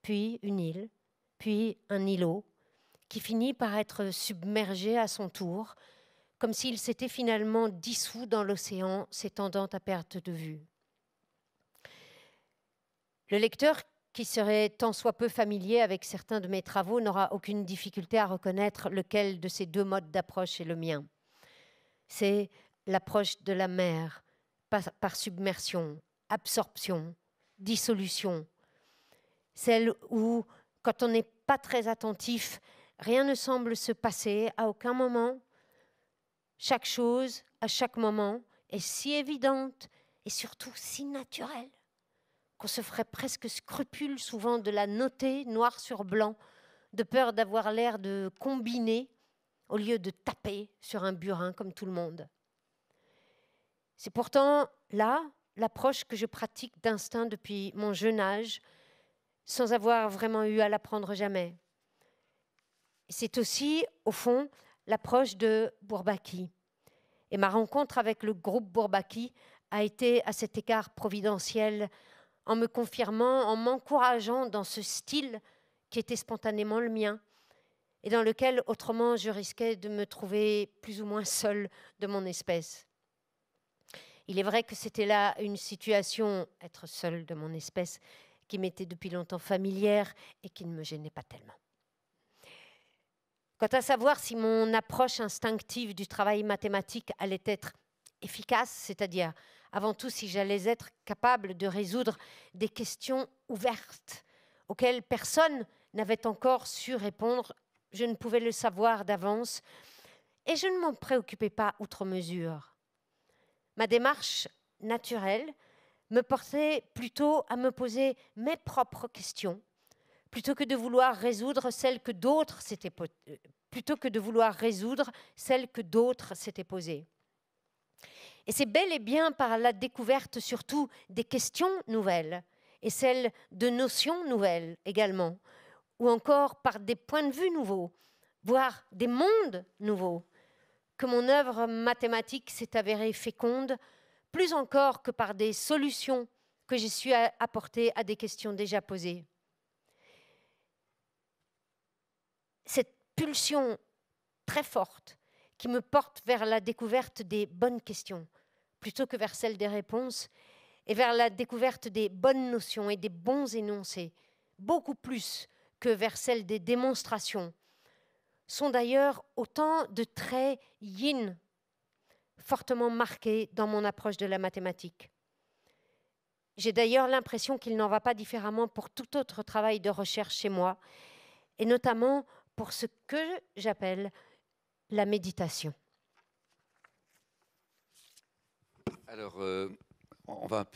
puis une île, puis un îlot, qui finit par être submergé à son tour, comme s'il s'était finalement dissous dans l'océan, s'étendant à perte de vue. Le lecteur qui serait tant soit peu familier avec certains de mes travaux n'aura aucune difficulté à reconnaître lequel de ces deux modes d'approche est le mien c'est l'approche de la mer par, submersion, absorption, dissolution. Celle où, quand on n'est pas très attentif, rien ne semble se passer à aucun moment. Chaque chose, à chaque moment, est si évidente et surtout si naturelle qu'on se ferait presque scrupule souvent de la noter noir sur blanc, de peur d'avoir l'air de combiner au lieu de taper sur un burin comme tout le monde. C'est pourtant là l'approche que je pratique d'instinct depuis mon jeune âge, sans avoir vraiment eu à l'apprendre jamais. C'est aussi, au fond, l'approche de Bourbaki. Et ma rencontre avec le groupe Bourbaki a été à cet écart providentiel, en me confirmant, en m'encourageant dans ce style qui était spontanément le mien, et dans lequel autrement je risquais de me trouver plus ou moins seul de mon espèce. Il est vrai que c'était là une situation, être seul de mon espèce, qui m'était depuis longtemps familière et qui ne me gênait pas tellement. Quant à savoir si mon approche instinctive du travail mathématique allait être efficace, c'est-à-dire avant tout si j'allais être capable de résoudre des questions ouvertes auxquelles personne n'avait encore su répondre je ne pouvais le savoir d'avance et je ne m'en préoccupais pas outre mesure. Ma démarche naturelle me portait plutôt à me poser mes propres questions, plutôt que de vouloir résoudre celles que d'autres s'étaient euh, plutôt que de vouloir résoudre celles que d'autres s'étaient posées. Et c'est bel et bien par la découverte surtout des questions nouvelles et celles de notions nouvelles également ou encore par des points de vue nouveaux, voire des mondes nouveaux, que mon œuvre mathématique s'est avérée féconde, plus encore que par des solutions que j'ai su apporter à des questions déjà posées. Cette pulsion très forte qui me porte vers la découverte des bonnes questions plutôt que vers celle des réponses et vers la découverte des bonnes notions et des bons énoncés, beaucoup plus que vers celle des démonstrations sont d'ailleurs autant de traits yin fortement marqués dans mon approche de la mathématique. J'ai d'ailleurs l'impression qu'il n'en va pas différemment pour tout autre travail de recherche chez moi, et notamment pour ce que j'appelle la méditation. Alors, euh, on va un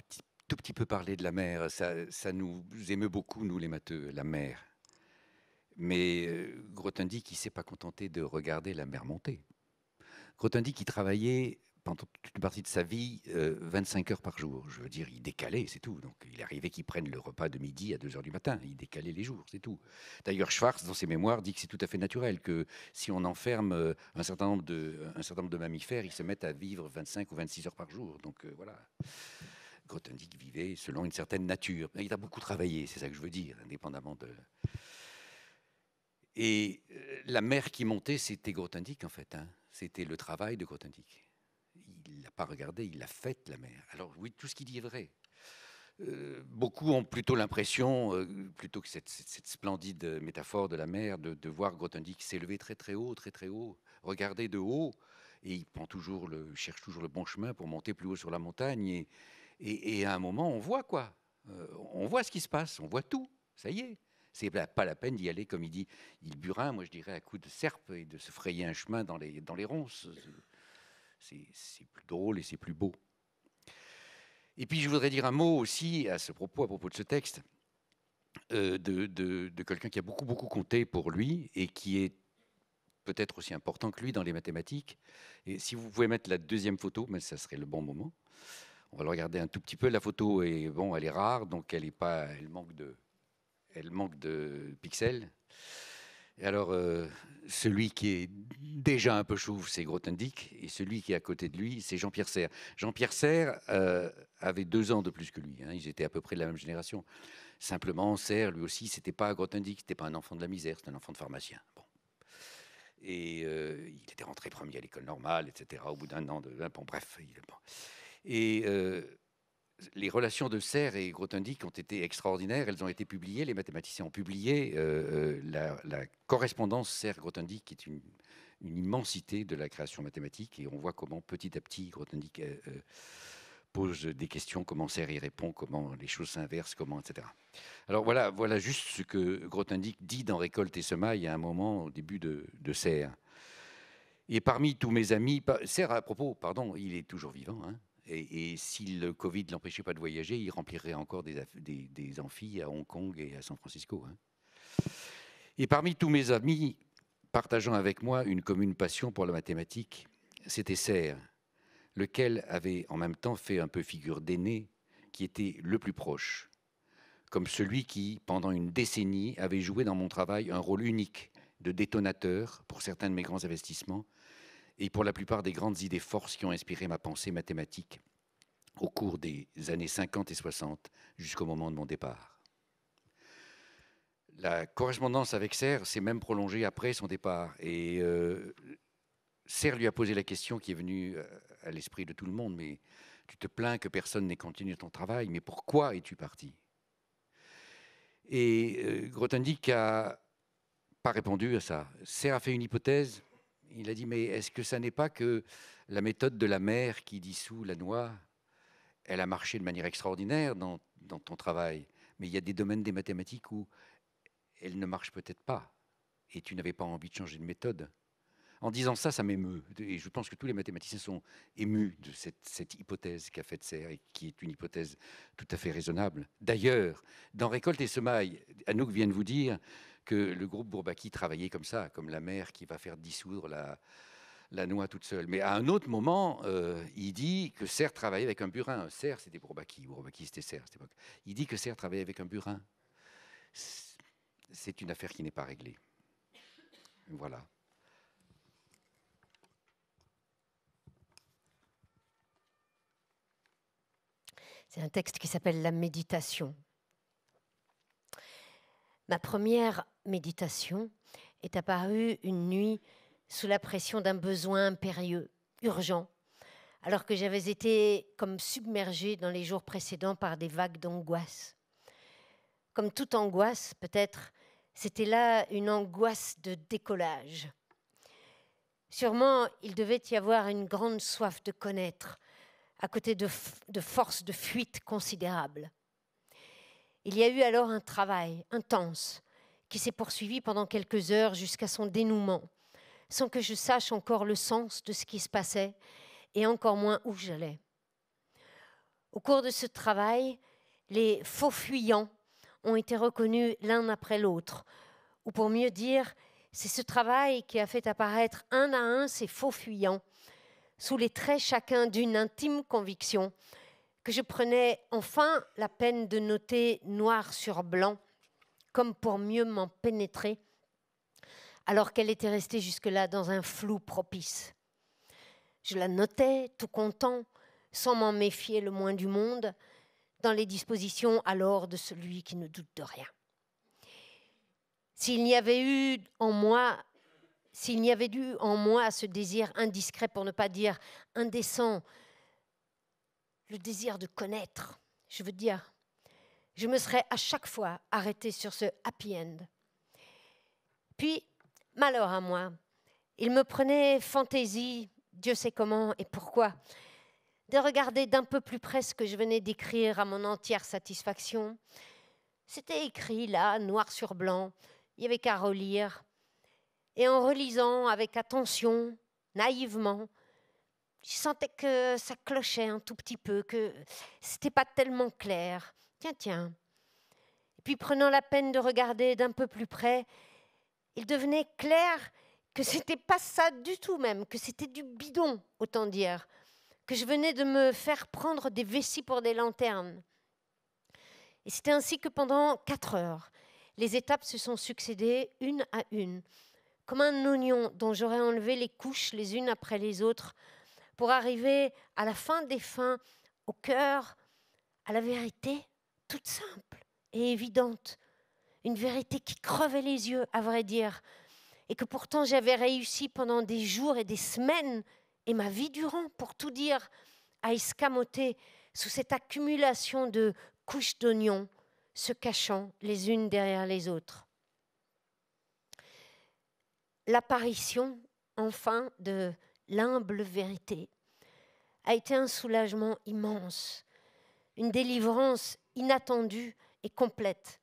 tout petit peu parler de la mer. Ça, ça nous émeut beaucoup, nous les matheux, la mer. Mais euh, il qui ne s'est pas contenté de regarder la mer monter. Grotendieck, qui travaillait pendant toute une partie de sa vie 25 euh, heures par jour. Je veux dire, il décalait, c'est tout. Donc, il arrivait qu'il prenne le repas de midi à 2 heures du matin. Il décalait les jours, c'est tout. D'ailleurs, Schwarz, dans ses mémoires, dit que c'est tout à fait naturel que si on enferme euh, un, certain nombre de, un certain de mammifères, ils se mettent à vivre 25 ou 26 heures par jour. Donc, euh, voilà. Grotendieck vivait selon une certaine nature. Il a beaucoup travaillé, c'est ça que je veux dire, indépendamment de. Et euh, la mer qui montait, c'était Grothendieck, en fait. Hein. C'était le travail de Grothendieck. Il l'a pas regardé, il l'a fait la mer. Alors, oui, tout ce qu'il dit est vrai. Euh, beaucoup ont plutôt l'impression, euh, plutôt que cette, splendide métaphore de la mer, de, de voir Grothendieck s'élever très très haut, très très haut, regarder de haut, et il prend toujours le, cherche toujours le bon chemin pour monter plus haut sur la montagne. Et, à un moment, on voit quoi On voit ce qui se passe, on voit tout, ça y est c'est pas la peine d'y aller, comme il dit il burin, moi je dirais à coups de serpe et de se frayer un chemin dans les, dans les ronces. C'est plus drôle et c'est plus beau. Et puis je voudrais dire un mot aussi à ce propos, à propos de ce texte, euh, de, de, quelqu'un qui a beaucoup, beaucoup compté pour lui et qui est peut-être aussi important que lui dans les mathématiques. Et si vous pouvez mettre la deuxième photo, mais ben, ça serait le bon moment. On va le regarder un tout petit peu. La photo est bon, elle est rare, donc elle est pas, elle manque de, elle manque de pixels. Et alors, euh, celui qui est déjà un peu chou, c'est Grothendieck, et celui qui est à côté de lui, c'est Jean-Pierre Serre. Jean-Pierre Serre euh, avait deux ans de plus que lui, hein. ils étaient à peu près de la même génération. Simplement, Serre, lui aussi, c'était pas Grothendieck, c'était pas un enfant de la misère, c'était un enfant de pharmacien. Bon. Et euh, il était rentré premier à l'école normale, etc., au bout d'un an, de... bon, bref. Il... Bon. Et les relations de Serre et Grothendieck ont été extraordinaires. Elles ont été publiées, les mathématiciens ont publié euh, euh, la, correspondance Serre-Grothendieck, qui est une, immensité de la création mathématique. Et on voit comment petit à petit Grothendieck euh, pose des questions, comment Serre y répond, comment les choses s'inversent, comment, etc. Alors voilà, voilà juste ce que Grothendieck dit dans Récolte et Semailles à un moment au début de, de Serre. Et parmi tous mes amis, Serre, à propos, pardon, il est toujours vivant, hein, et, si le Covid ne l'empêchait pas de voyager, il remplirait encore des, des, amphis à Hong Kong et à San Francisco. Hein. Et parmi tous mes amis, partageant avec moi une commune passion pour la mathématique, c'était Serre, lequel avait en même temps fait un peu figure d'aîné, qui était le plus proche, comme celui qui, pendant une décennie, avait joué dans mon travail un rôle unique de détonateur pour certains de mes grands investissements et pour la plupart des grandes idées forces qui ont inspiré ma pensée mathématique au cours des années 50 et 60 jusqu'au moment de mon départ. La correspondance avec Serre s'est même prolongée après son départ et euh, Serre lui a posé la question qui est venue euh, à l'esprit de tout le monde, mais tu te plains que personne n'ait continué ton travail, mais pourquoi es-tu parti Et euh, Grothendieck a pas répondu à ça. Serre a fait une hypothèse il a dit, mais est-ce que ça n'est pas que la méthode de la mère qui dissout la noix, elle a marché de manière extraordinaire dans, ton travail, mais il y a des domaines des mathématiques où elle ne marche peut-être pas, et tu n'avais pas envie de changer de méthode. En disant ça, ça m'émeut, et je pense que tous les mathématiciens sont émus de cette, hypothèse qu'a faite Serre, et qui est une hypothèse tout à fait raisonnable. D'ailleurs, dans Récolte et semaille », Anouk vient de vous dire, que le groupe Bourbaki travaillait comme ça, comme la mer qui va faire dissoudre la, noix toute seule. Mais à un autre moment, euh, il dit que Serre travaillait avec un burin. Serre, c'était Bourbaki. Bourbaki, c'était Serre à cette époque. Il dit que Serre travaillait avec un burin. C'est une affaire qui n'est pas réglée. Voilà. C'est un texte qui s'appelle La méditation. Ma première méditation est apparue une nuit sous la pression d'un besoin impérieux, urgent, alors que j'avais été comme submergée dans les jours précédents par des vagues d'angoisse. Comme toute angoisse, peut-être, c'était là une angoisse de décollage. Sûrement, il devait y avoir une grande soif de connaître, à côté de, de forces de fuite considérables. Il y a eu alors un travail intense qui s'est poursuivi pendant quelques heures jusqu'à son dénouement, sans que je sache encore le sens de ce qui se passait et encore moins où j'allais. Au cours de ce travail, les faux fuyants ont été reconnus l'un après l'autre, ou pour mieux dire, c'est ce travail qui a fait apparaître un à un ces faux fuyants, sous les traits chacun d'une intime conviction, que je prenais enfin la peine de noter noir sur blanc comme pour mieux m'en pénétrer, alors qu'elle était restée jusque-là dans un flou propice. Je la notais, tout content, sans m'en méfier le moins du monde, dans les dispositions alors de celui qui ne doute de rien. S'il n'y avait eu en moi, s'il n'y avait eu en moi ce désir indiscret, pour ne pas dire indécent, le désir de connaître, je veux dire je me serais à chaque fois arrêtée sur ce happy end. Puis, malheur à moi, il me prenait fantaisie, Dieu sait comment et pourquoi, de regarder d'un peu plus près ce que je venais d'écrire à mon entière satisfaction. C'était écrit là, noir sur blanc, il n'y avait qu'à relire. Et en relisant avec attention, naïvement, je sentais que ça clochait un tout petit peu, que n'était pas tellement clair. Tiens, Et puis prenant la peine de regarder d'un peu plus près, il devenait clair que c'était pas ça du tout même, que c'était du bidon, autant dire, que je venais de me faire prendre des vessies pour des lanternes. Et c'était ainsi que pendant quatre heures, les étapes se sont succédées une à une, comme un oignon dont j'aurais enlevé les couches les unes après les autres, pour arriver à la fin des fins, au cœur, à la vérité, toute simple et évidente, une vérité qui crevait les yeux, à vrai dire, et que pourtant j'avais réussi pendant des jours et des semaines, et ma vie durant, pour tout dire, à escamoter sous cette accumulation de couches d'oignons se cachant les unes derrière les autres. L'apparition, enfin, de l'humble vérité a été un soulagement immense, une délivrance inattendue et complète.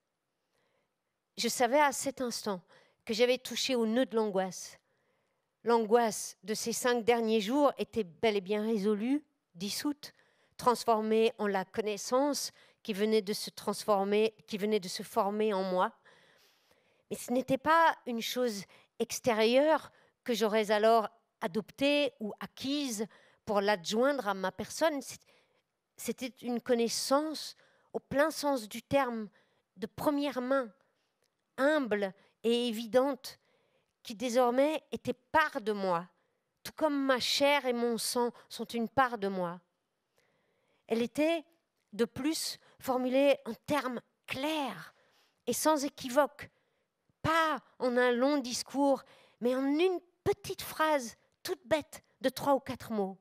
Je savais à cet instant que j'avais touché au nœud de l'angoisse. L'angoisse de ces cinq derniers jours était bel et bien résolue, dissoute, transformée en la connaissance qui venait de se transformer, qui venait de se former en moi. Mais ce n'était pas une chose extérieure que j'aurais alors adoptée ou acquise pour l'adjoindre à ma personne. C'était une connaissance au plein sens du terme, de première main, humble et évidente, qui désormais était part de moi, tout comme ma chair et mon sang sont une part de moi. Elle était, de plus, formulée en termes clairs et sans équivoque, pas en un long discours, mais en une petite phrase toute bête de trois ou quatre mots.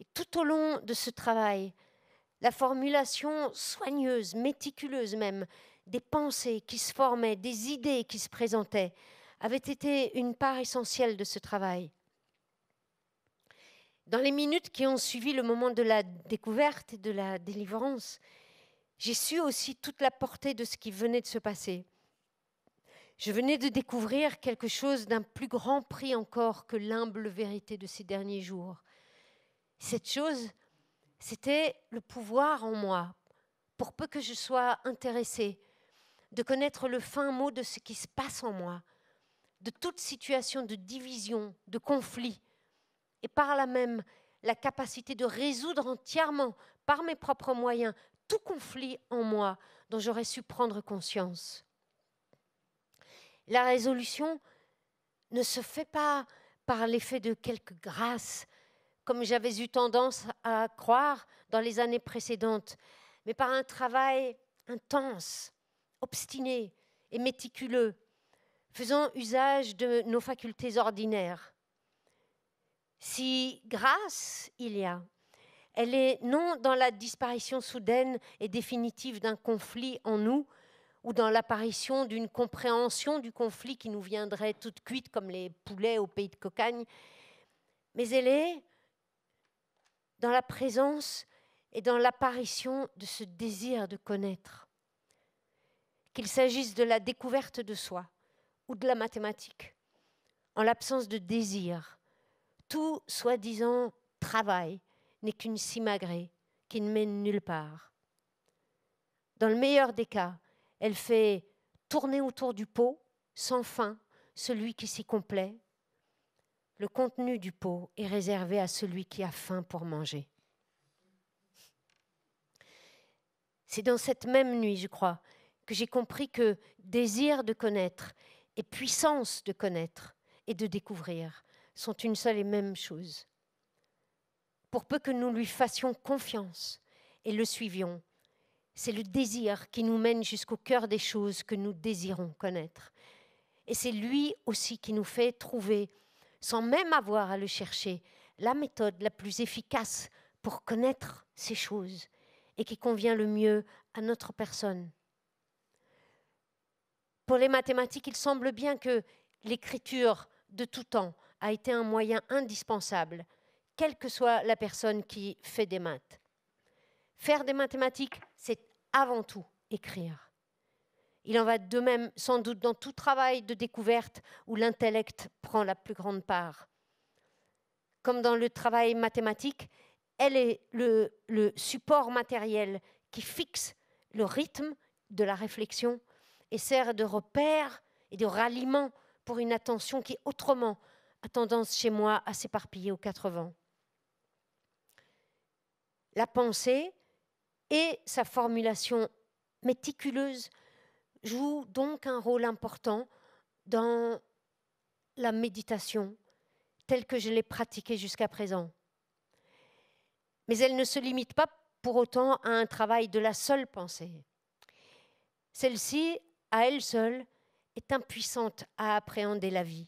Et tout au long de ce travail, la formulation soigneuse, méticuleuse même, des pensées qui se formaient, des idées qui se présentaient, avait été une part essentielle de ce travail. Dans les minutes qui ont suivi le moment de la découverte et de la délivrance, j'ai su aussi toute la portée de ce qui venait de se passer. Je venais de découvrir quelque chose d'un plus grand prix encore que l'humble vérité de ces derniers jours. Cette chose, c'était le pouvoir en moi, pour peu que je sois intéressée, de connaître le fin mot de ce qui se passe en moi, de toute situation de division, de conflit, et par là même la capacité de résoudre entièrement, par mes propres moyens, tout conflit en moi dont j'aurais su prendre conscience. La résolution ne se fait pas par l'effet de quelque grâce, comme j'avais eu tendance à croire dans les années précédentes, mais par un travail intense, obstiné et méticuleux, faisant usage de nos facultés ordinaires. Si grâce il y a, elle est non dans la disparition soudaine et définitive d'un conflit en nous, ou dans l'apparition d'une compréhension du conflit qui nous viendrait toute cuite comme les poulets au pays de Cocagne, mais elle est dans la présence et dans l'apparition de ce désir de connaître. Qu'il s'agisse de la découverte de soi ou de la mathématique, en l'absence de désir, tout soi-disant travail n'est qu'une simagrée qui ne mène nulle part. Dans le meilleur des cas, elle fait tourner autour du pot, sans fin, celui qui s'y complaît, le contenu du pot est réservé à celui qui a faim pour manger. C'est dans cette même nuit, je crois, que j'ai compris que désir de connaître et puissance de connaître et de découvrir sont une seule et même chose. Pour peu que nous lui fassions confiance et le suivions, c'est le désir qui nous mène jusqu'au cœur des choses que nous désirons connaître. Et c'est lui aussi qui nous fait trouver sans même avoir à le chercher, la méthode la plus efficace pour connaître ces choses et qui convient le mieux à notre personne. Pour les mathématiques, il semble bien que l'écriture de tout temps a été un moyen indispensable, quelle que soit la personne qui fait des maths. Faire des mathématiques, c'est avant tout écrire. Il en va de même sans doute dans tout travail de découverte où l'intellect prend la plus grande part. Comme dans le travail mathématique, elle est le, support matériel qui fixe le rythme de la réflexion et sert de repère et de ralliement pour une attention qui autrement a tendance chez moi à s'éparpiller aux quatre vents. La pensée et sa formulation méticuleuse joue donc un rôle important dans la méditation telle que je l'ai pratiquée jusqu'à présent. Mais elle ne se limite pas pour autant à un travail de la seule pensée. Celle-ci, à elle seule, est impuissante à appréhender la vie.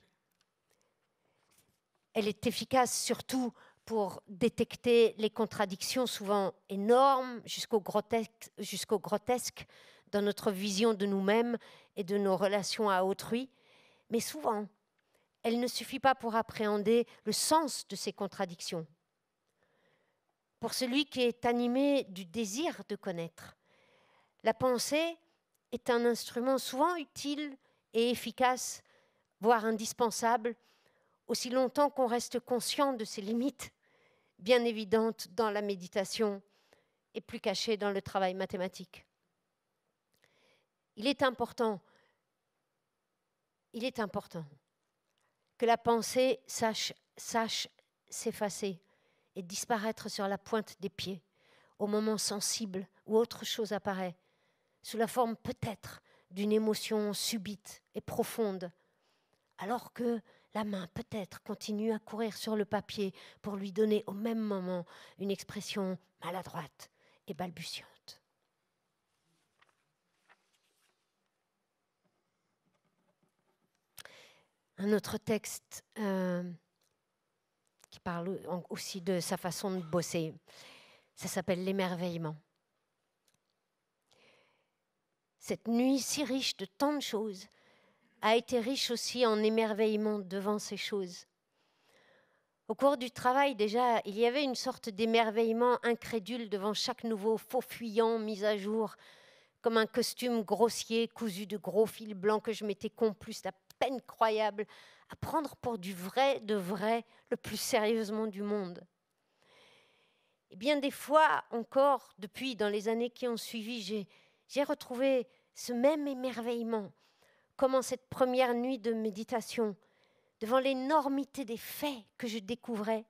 Elle est efficace surtout pour détecter les contradictions souvent énormes jusqu'au grotesque, dans notre vision de nous-mêmes et de nos relations à autrui, mais souvent, elle ne suffit pas pour appréhender le sens de ces contradictions. Pour celui qui est animé du désir de connaître, la pensée est un instrument souvent utile et efficace, voire indispensable, aussi longtemps qu'on reste conscient de ses limites, bien évidentes dans la méditation et plus cachées dans le travail mathématique. Il est important, il est important que la pensée sache, sache s'effacer et disparaître sur la pointe des pieds au moment sensible où autre chose apparaît, sous la forme peut-être d'une émotion subite et profonde, alors que la main peut-être continue à courir sur le papier pour lui donner au même moment une expression maladroite et balbutiante. un autre texte euh, qui parle aussi de sa façon de bosser. Ça s'appelle L'émerveillement. Cette nuit si riche de tant de choses a été riche aussi en émerveillement devant ces choses. Au cours du travail, déjà, il y avait une sorte d'émerveillement incrédule devant chaque nouveau faux fuyant mis à jour, comme un costume grossier cousu de gros fils blancs que je m'étais complu peine croyable à prendre pour du vrai, de vrai, le plus sérieusement du monde. Et eh bien des fois encore, depuis, dans les années qui ont suivi, j'ai retrouvé ce même émerveillement, comme en cette première nuit de méditation, devant l'énormité des faits que je découvrais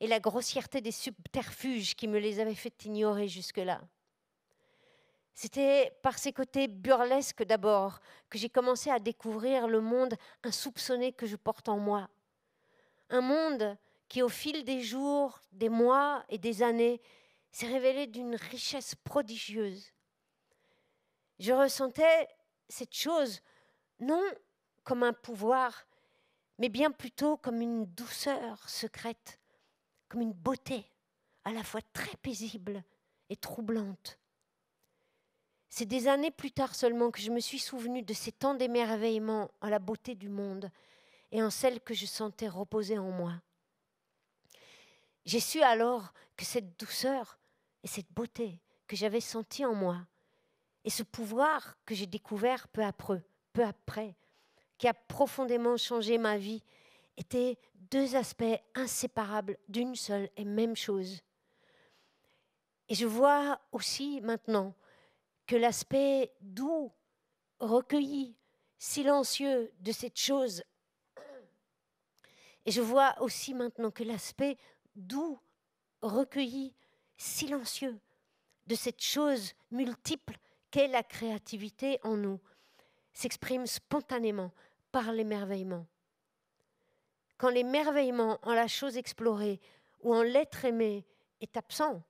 et la grossièreté des subterfuges qui me les avaient fait ignorer jusque-là. C'était par ces côtés burlesques d'abord que j'ai commencé à découvrir le monde insoupçonné que je porte en moi. Un monde qui, au fil des jours, des mois et des années, s'est révélé d'une richesse prodigieuse. Je ressentais cette chose non comme un pouvoir, mais bien plutôt comme une douceur secrète, comme une beauté à la fois très paisible et troublante. C'est des années plus tard seulement que je me suis souvenu de ces temps d'émerveillement en la beauté du monde et en celle que je sentais reposer en moi. J'ai su alors que cette douceur et cette beauté que j'avais sentie en moi et ce pouvoir que j'ai découvert peu après, peu après, qui a profondément changé ma vie, étaient deux aspects inséparables d'une seule et même chose. Et je vois aussi maintenant que l'aspect doux, recueilli, silencieux de cette chose. Et je vois aussi maintenant que l'aspect doux, recueilli, silencieux de cette chose multiple qu'est la créativité en nous s'exprime spontanément par l'émerveillement. Quand l'émerveillement en la chose explorée ou en l'être aimé est absent,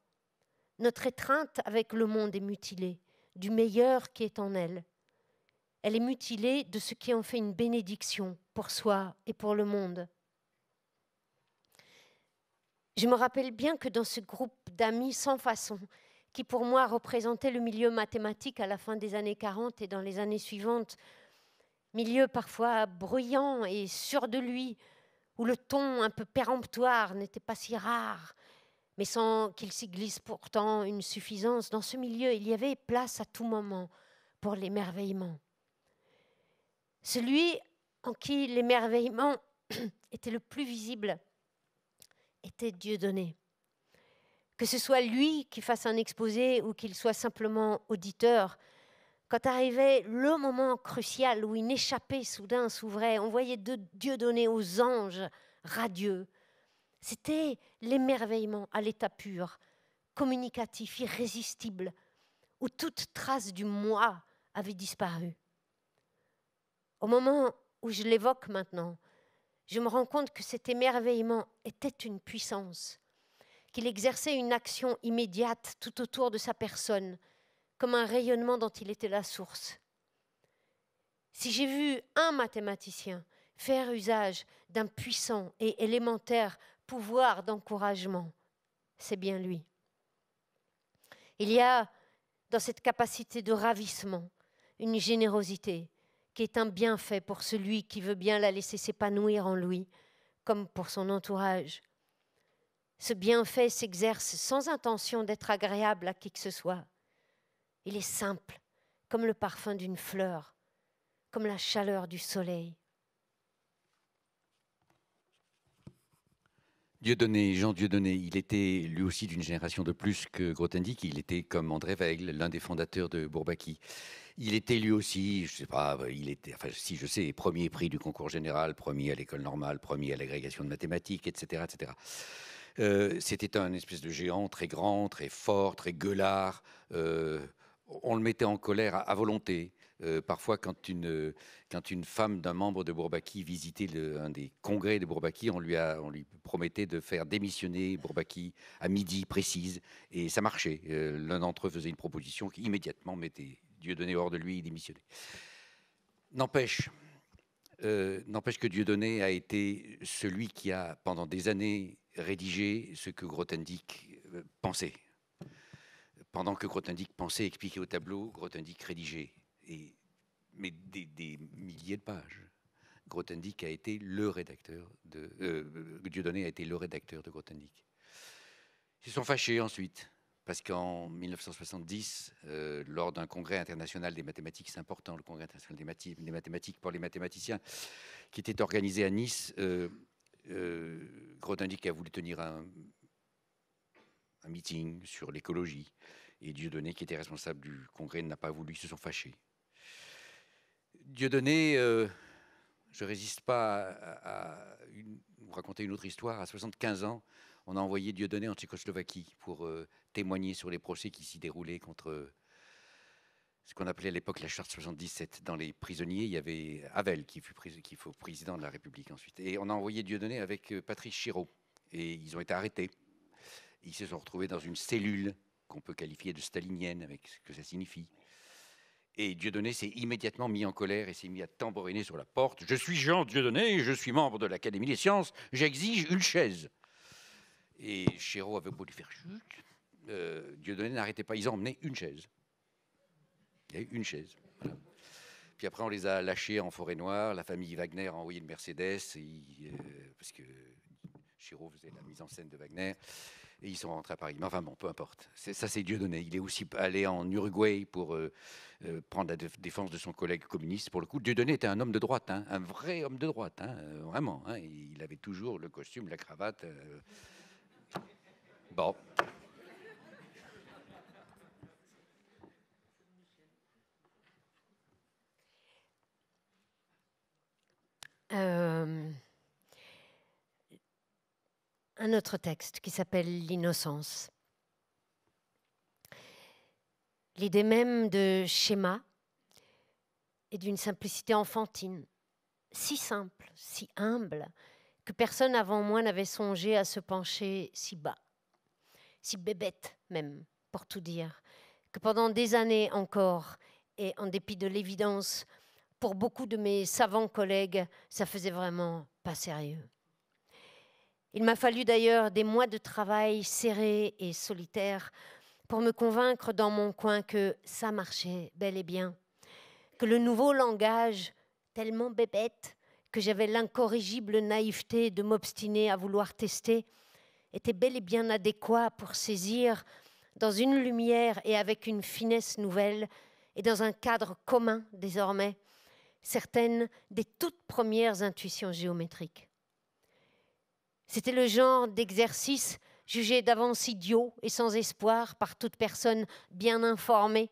notre étreinte avec le monde est mutilée du meilleur qui est en elle. Elle est mutilée de ce qui en fait une bénédiction pour soi et pour le monde. Je me rappelle bien que dans ce groupe d'amis sans façon, qui pour moi représentait le milieu mathématique à la fin des années 40 et dans les années suivantes, milieu parfois bruyant et sûr de lui, où le ton un peu péremptoire n'était pas si rare, mais sans qu'il s'y glisse pourtant une suffisance. Dans ce milieu, il y avait place à tout moment pour l'émerveillement. Celui en qui l'émerveillement était le plus visible était Dieu donné. Que ce soit lui qui fasse un exposé ou qu'il soit simplement auditeur, quand arrivait le moment crucial où une échappée soudain s'ouvrait, on voyait Dieu donné aux anges radieux c'était l'émerveillement à l'état pur, communicatif, irrésistible, où toute trace du moi avait disparu. Au moment où je l'évoque maintenant, je me rends compte que cet émerveillement était une puissance, qu'il exerçait une action immédiate tout autour de sa personne, comme un rayonnement dont il était la source. Si j'ai vu un mathématicien faire usage d'un puissant et élémentaire pouvoir d'encouragement, c'est bien lui. Il y a dans cette capacité de ravissement une générosité qui est un bienfait pour celui qui veut bien la laisser s'épanouir en lui, comme pour son entourage. Ce bienfait s'exerce sans intention d'être agréable à qui que ce soit. Il est simple, comme le parfum d'une fleur, comme la chaleur du soleil. donné Jean Dieudonné, il était lui aussi d'une génération de plus que Grothendieck. Il était comme André Weigle, l'un des fondateurs de Bourbaki. Il était lui aussi, je sais pas, il était, si je sais, premier prix du concours général, premier à l'école normale, premier à l'agrégation de mathématiques, etc., etc. Euh, c'était un espèce de géant très grand, très fort, très gueulard. Euh, on le mettait en colère à volonté. Euh, parfois, quand une, quand une femme d'un membre de Bourbaki visitait un des congrès de Bourbaki, on lui, a, on lui promettait de faire démissionner Bourbaki à midi précise, et ça marchait. Euh, l'un d'entre eux faisait une proposition qui immédiatement mettait Dieu donné hors de lui et démissionnait. N'empêche, euh, n'empêche que Dieudonné a été celui qui a, pendant des années, rédigé ce que Grothendieck pensait. Pendant que Grothendieck pensait expliquer au tableau, Grothendieck rédigeait mais des, milliers de pages. Grothendieck a été le rédacteur de euh, Dieudonné a été le rédacteur de Grothendieck. Ils se sont fâchés ensuite parce qu'en 1970, euh, lors d'un congrès international des mathématiques, c'est important, le congrès international des, mathématiques pour les mathématiciens, qui était organisé à Nice, euh, euh a voulu tenir un, un meeting sur l'écologie. Et Dieudonné, qui était responsable du congrès, n'a pas voulu, ils se sont fâchés. Dieudonné, euh, je résiste pas à, vous raconter une autre histoire. À 75 ans, on a envoyé Dieudonné en Tchécoslovaquie pour euh, témoigner sur les procès qui s'y déroulaient contre euh, ce qu'on appelait à l'époque la charte 77. Dans les prisonniers, il y avait Havel qui fut, président de la République ensuite. Et on a envoyé Dieudonné avec Patrice Chiraud. Et ils ont été arrêtés. Ils se sont retrouvés dans une cellule qu'on peut qualifier de stalinienne, avec ce que ça signifie. Et Dieudonné s'est immédiatement mis en colère et s'est mis à tambouriner sur la porte. Je suis Jean Dieudonné, je suis membre de l'Académie des sciences, j'exige une chaise. Et Chéreau avait beau lui faire chute, euh, Dieudonné n'arrêtait pas, ils emmené une chaise. Il y a une chaise. Puis après, on les a lâchés en forêt noire. La famille Wagner a envoyé une Mercedes, euh, parce que Chéreau faisait la mise en scène de Wagner et ils sont rentrés à Paris. Mais enfin bon, peu importe. Ça, c'est Dieudonné. Il est aussi allé en Uruguay pour euh, euh, prendre la défense de son collègue communiste. Pour le coup, Dieudonné était un homme de droite, hein. un vrai homme de droite, hein. euh, vraiment. Hein. Il avait toujours le costume, la cravate. Bon. Euh un autre texte qui s'appelle L'innocence. L'idée même de schéma est d'une simplicité enfantine, si simple, si humble, que personne avant moi n'avait songé à se pencher si bas, si bébête même, pour tout dire, que pendant des années encore, et en dépit de l'évidence, pour beaucoup de mes savants collègues, ça faisait vraiment pas sérieux. Il m'a fallu d'ailleurs des mois de travail serré et solitaire pour me convaincre dans mon coin que ça marchait bel et bien, que le nouveau langage, tellement bébête que j'avais l'incorrigible naïveté de m'obstiner à vouloir tester, était bel et bien adéquat pour saisir, dans une lumière et avec une finesse nouvelle, et dans un cadre commun désormais, certaines des toutes premières intuitions géométriques. C'était le genre d'exercice jugé d'avance idiot et sans espoir par toute personne bien informée,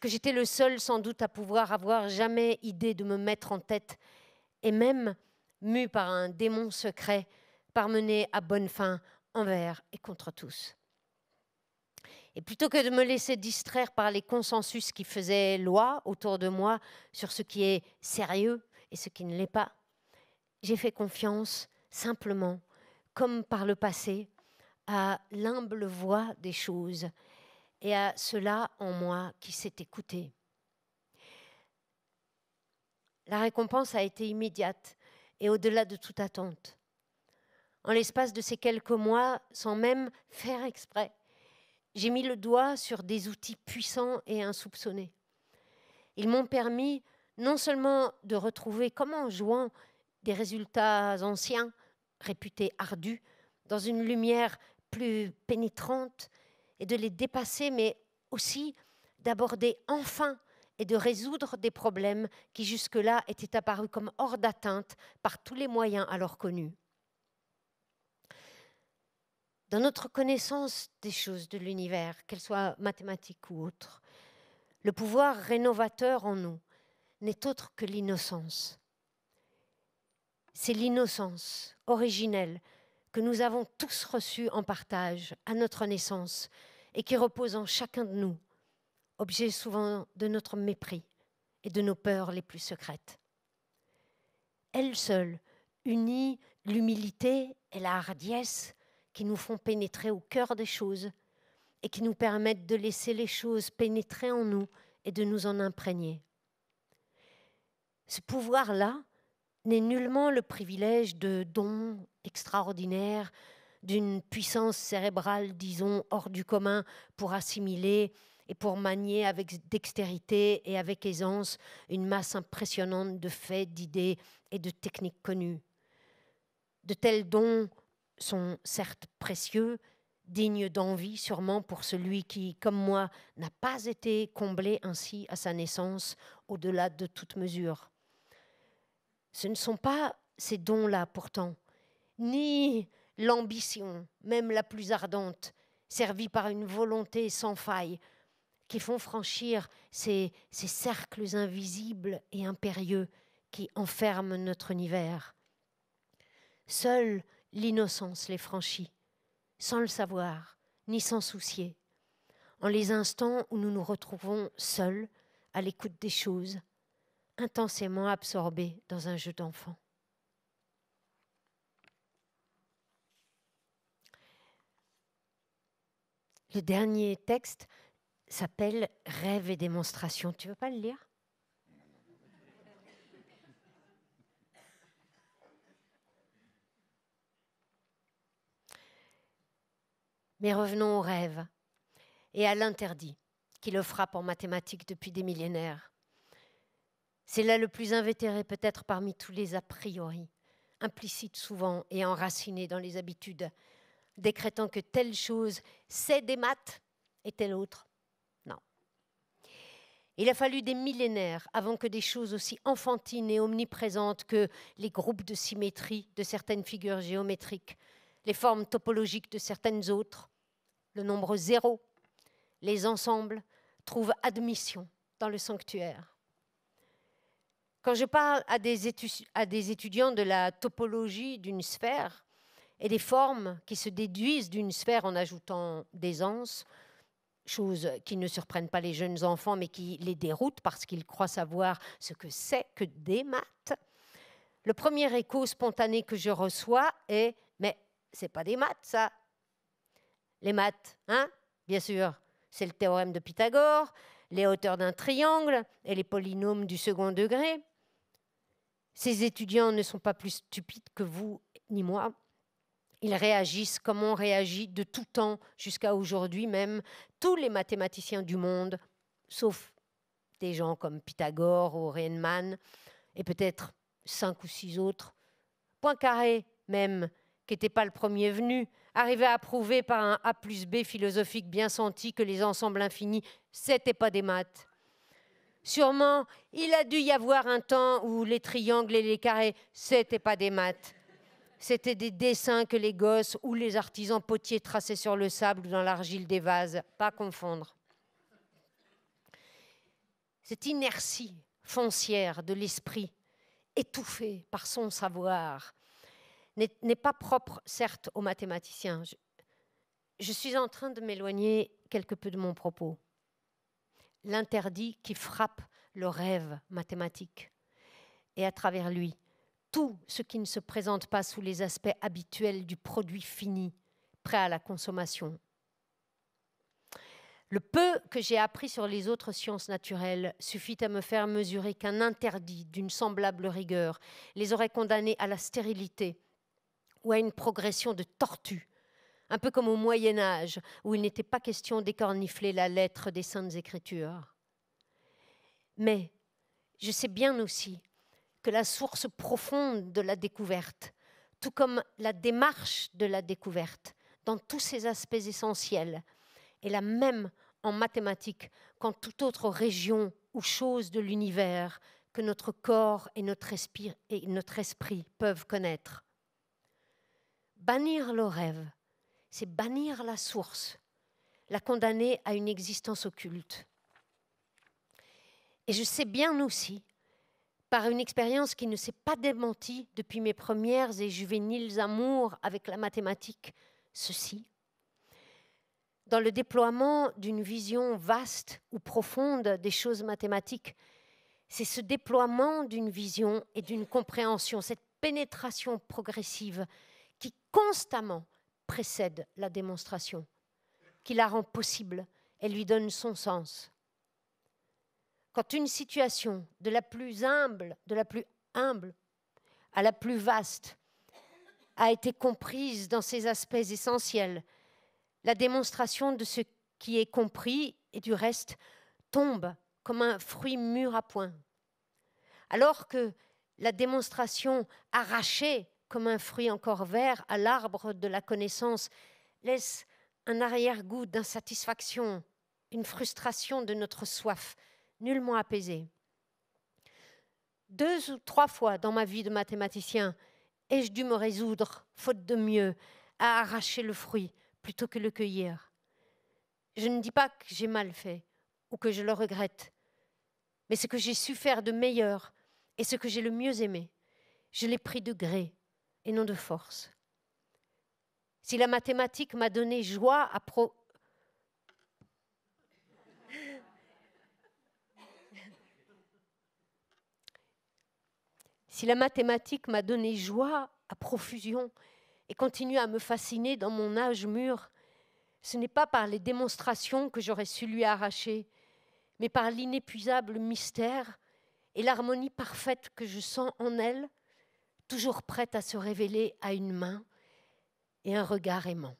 que j'étais le seul sans doute à pouvoir avoir jamais idée de me mettre en tête, et même, mu par un démon secret, parmené à bonne fin envers et contre tous. Et plutôt que de me laisser distraire par les consensus qui faisaient loi autour de moi sur ce qui est sérieux et ce qui ne l'est pas, j'ai fait confiance simplement comme par le passé, à l'humble voix des choses et à cela en moi qui s'est écouté. La récompense a été immédiate et au-delà de toute attente. En l'espace de ces quelques mois, sans même faire exprès, j'ai mis le doigt sur des outils puissants et insoupçonnés. Ils m'ont permis non seulement de retrouver, comme en jouant, des résultats anciens, réputés ardues, dans une lumière plus pénétrante et de les dépasser, mais aussi d'aborder enfin et de résoudre des problèmes qui jusque-là étaient apparus comme hors d'atteinte par tous les moyens alors connus. Dans notre connaissance des choses de l'univers, qu'elles soient mathématiques ou autres, le pouvoir rénovateur en nous n'est autre que l'innocence, c'est l'innocence originelle que nous avons tous reçue en partage à notre naissance et qui repose en chacun de nous, objet souvent de notre mépris et de nos peurs les plus secrètes. Elle seule unit l'humilité et la hardiesse qui nous font pénétrer au cœur des choses et qui nous permettent de laisser les choses pénétrer en nous et de nous en imprégner. Ce pouvoir-là, n'est nullement le privilège de dons extraordinaires, d'une puissance cérébrale, disons, hors du commun pour assimiler et pour manier avec dextérité et avec aisance une masse impressionnante de faits, d'idées et de techniques connues. De tels dons sont certes précieux, dignes d'envie sûrement pour celui qui, comme moi, n'a pas été comblé ainsi à sa naissance au-delà de toute mesure. Ce ne sont pas ces dons-là pourtant, ni l'ambition, même la plus ardente, servie par une volonté sans faille, qui font franchir ces, cercles invisibles et impérieux qui enferment notre univers. Seule l'innocence les franchit, sans le savoir, ni sans soucier. En les instants où nous nous retrouvons seuls, à l'écoute des choses, intensément absorbé dans un jeu d'enfant. Le dernier texte s'appelle Rêve et démonstration. Tu veux pas le lire Mais revenons au rêve et à l'interdit qui le frappe en mathématiques depuis des millénaires. C'est là le plus invétéré peut-être parmi tous les a priori, implicite souvent et enraciné dans les habitudes, décrétant que telle chose c'est des maths et telle autre. Non. Il a fallu des millénaires avant que des choses aussi enfantines et omniprésentes que les groupes de symétrie de certaines figures géométriques, les formes topologiques de certaines autres, le nombre zéro, les ensembles, trouvent admission dans le sanctuaire. Quand je parle à des, à des étudiants de la topologie d'une sphère et des formes qui se déduisent d'une sphère en ajoutant des anses, chose qui ne surprennent pas les jeunes enfants, mais qui les déroutent parce qu'ils croient savoir ce que c'est que des maths. Le premier écho spontané que je reçois est Mais c'est pas des maths, ça Les maths, hein Bien sûr, c'est le théorème de Pythagore, les hauteurs d'un triangle et les polynômes du second degré. Ces étudiants ne sont pas plus stupides que vous ni moi. Ils réagissent comme on réagit de tout temps jusqu'à aujourd'hui même, tous les mathématiciens du monde, sauf des gens comme Pythagore ou Riemann, et peut-être cinq ou six autres. Poincaré, même, qui n'était pas le premier venu, arrivait à prouver par un A plus B philosophique bien senti que les ensembles infinis, c'était pas des maths. Sûrement, il a dû y avoir un temps où les triangles et les carrés, c'était pas des maths. C'était des dessins que les gosses ou les artisans potiers traçaient sur le sable ou dans l'argile des vases. Pas confondre. Cette inertie foncière de l'esprit, étouffée par son savoir, n'est pas propre, certes, aux mathématiciens. je suis en train de m'éloigner quelque peu de mon propos l'interdit qui frappe le rêve mathématique. Et à travers lui, tout ce qui ne se présente pas sous les aspects habituels du produit fini, prêt à la consommation. Le peu que j'ai appris sur les autres sciences naturelles suffit à me faire mesurer qu'un interdit d'une semblable rigueur les aurait condamnés à la stérilité ou à une progression de tortue un peu comme au Moyen Âge, où il n'était pas question d'écornifler la lettre des saintes écritures. Mais je sais bien aussi que la source profonde de la découverte, tout comme la démarche de la découverte, dans tous ses aspects essentiels, est la même en mathématiques qu'en toute autre région ou chose de l'univers que notre corps et notre, esprit, et notre esprit peuvent connaître. Bannir le rêve, c'est bannir la source, la condamner à une existence occulte. Et je sais bien aussi, par une expérience qui ne s'est pas démentie depuis mes premières et juvéniles amours avec la mathématique, ceci. Dans le déploiement d'une vision vaste ou profonde des choses mathématiques, c'est ce déploiement d'une vision et d'une compréhension, cette pénétration progressive qui constamment précède la démonstration, qui la rend possible et lui donne son sens. Quand une situation de la plus humble, de la plus humble à la plus vaste a été comprise dans ses aspects essentiels, la démonstration de ce qui est compris et du reste tombe comme un fruit mûr à point. Alors que la démonstration arrachée comme un fruit encore vert à l'arbre de la connaissance, laisse un arrière-goût d'insatisfaction, une frustration de notre soif, nullement apaisée. Deux ou trois fois dans ma vie de mathématicien, ai-je dû me résoudre, faute de mieux, à arracher le fruit plutôt que le cueillir. Je ne dis pas que j'ai mal fait ou que je le regrette, mais ce que j'ai su faire de meilleur et ce que j'ai le mieux aimé, je l'ai pris de gré et non de force. Si la mathématique m'a donné joie à m'a donné joie à profusion et continue à me fasciner dans mon âge mûr, ce n'est pas par les démonstrations que j'aurais su lui arracher, mais par l'inépuisable mystère et l'harmonie parfaite que je sens en elle toujours prête à se révéler à une main et un regard aimant.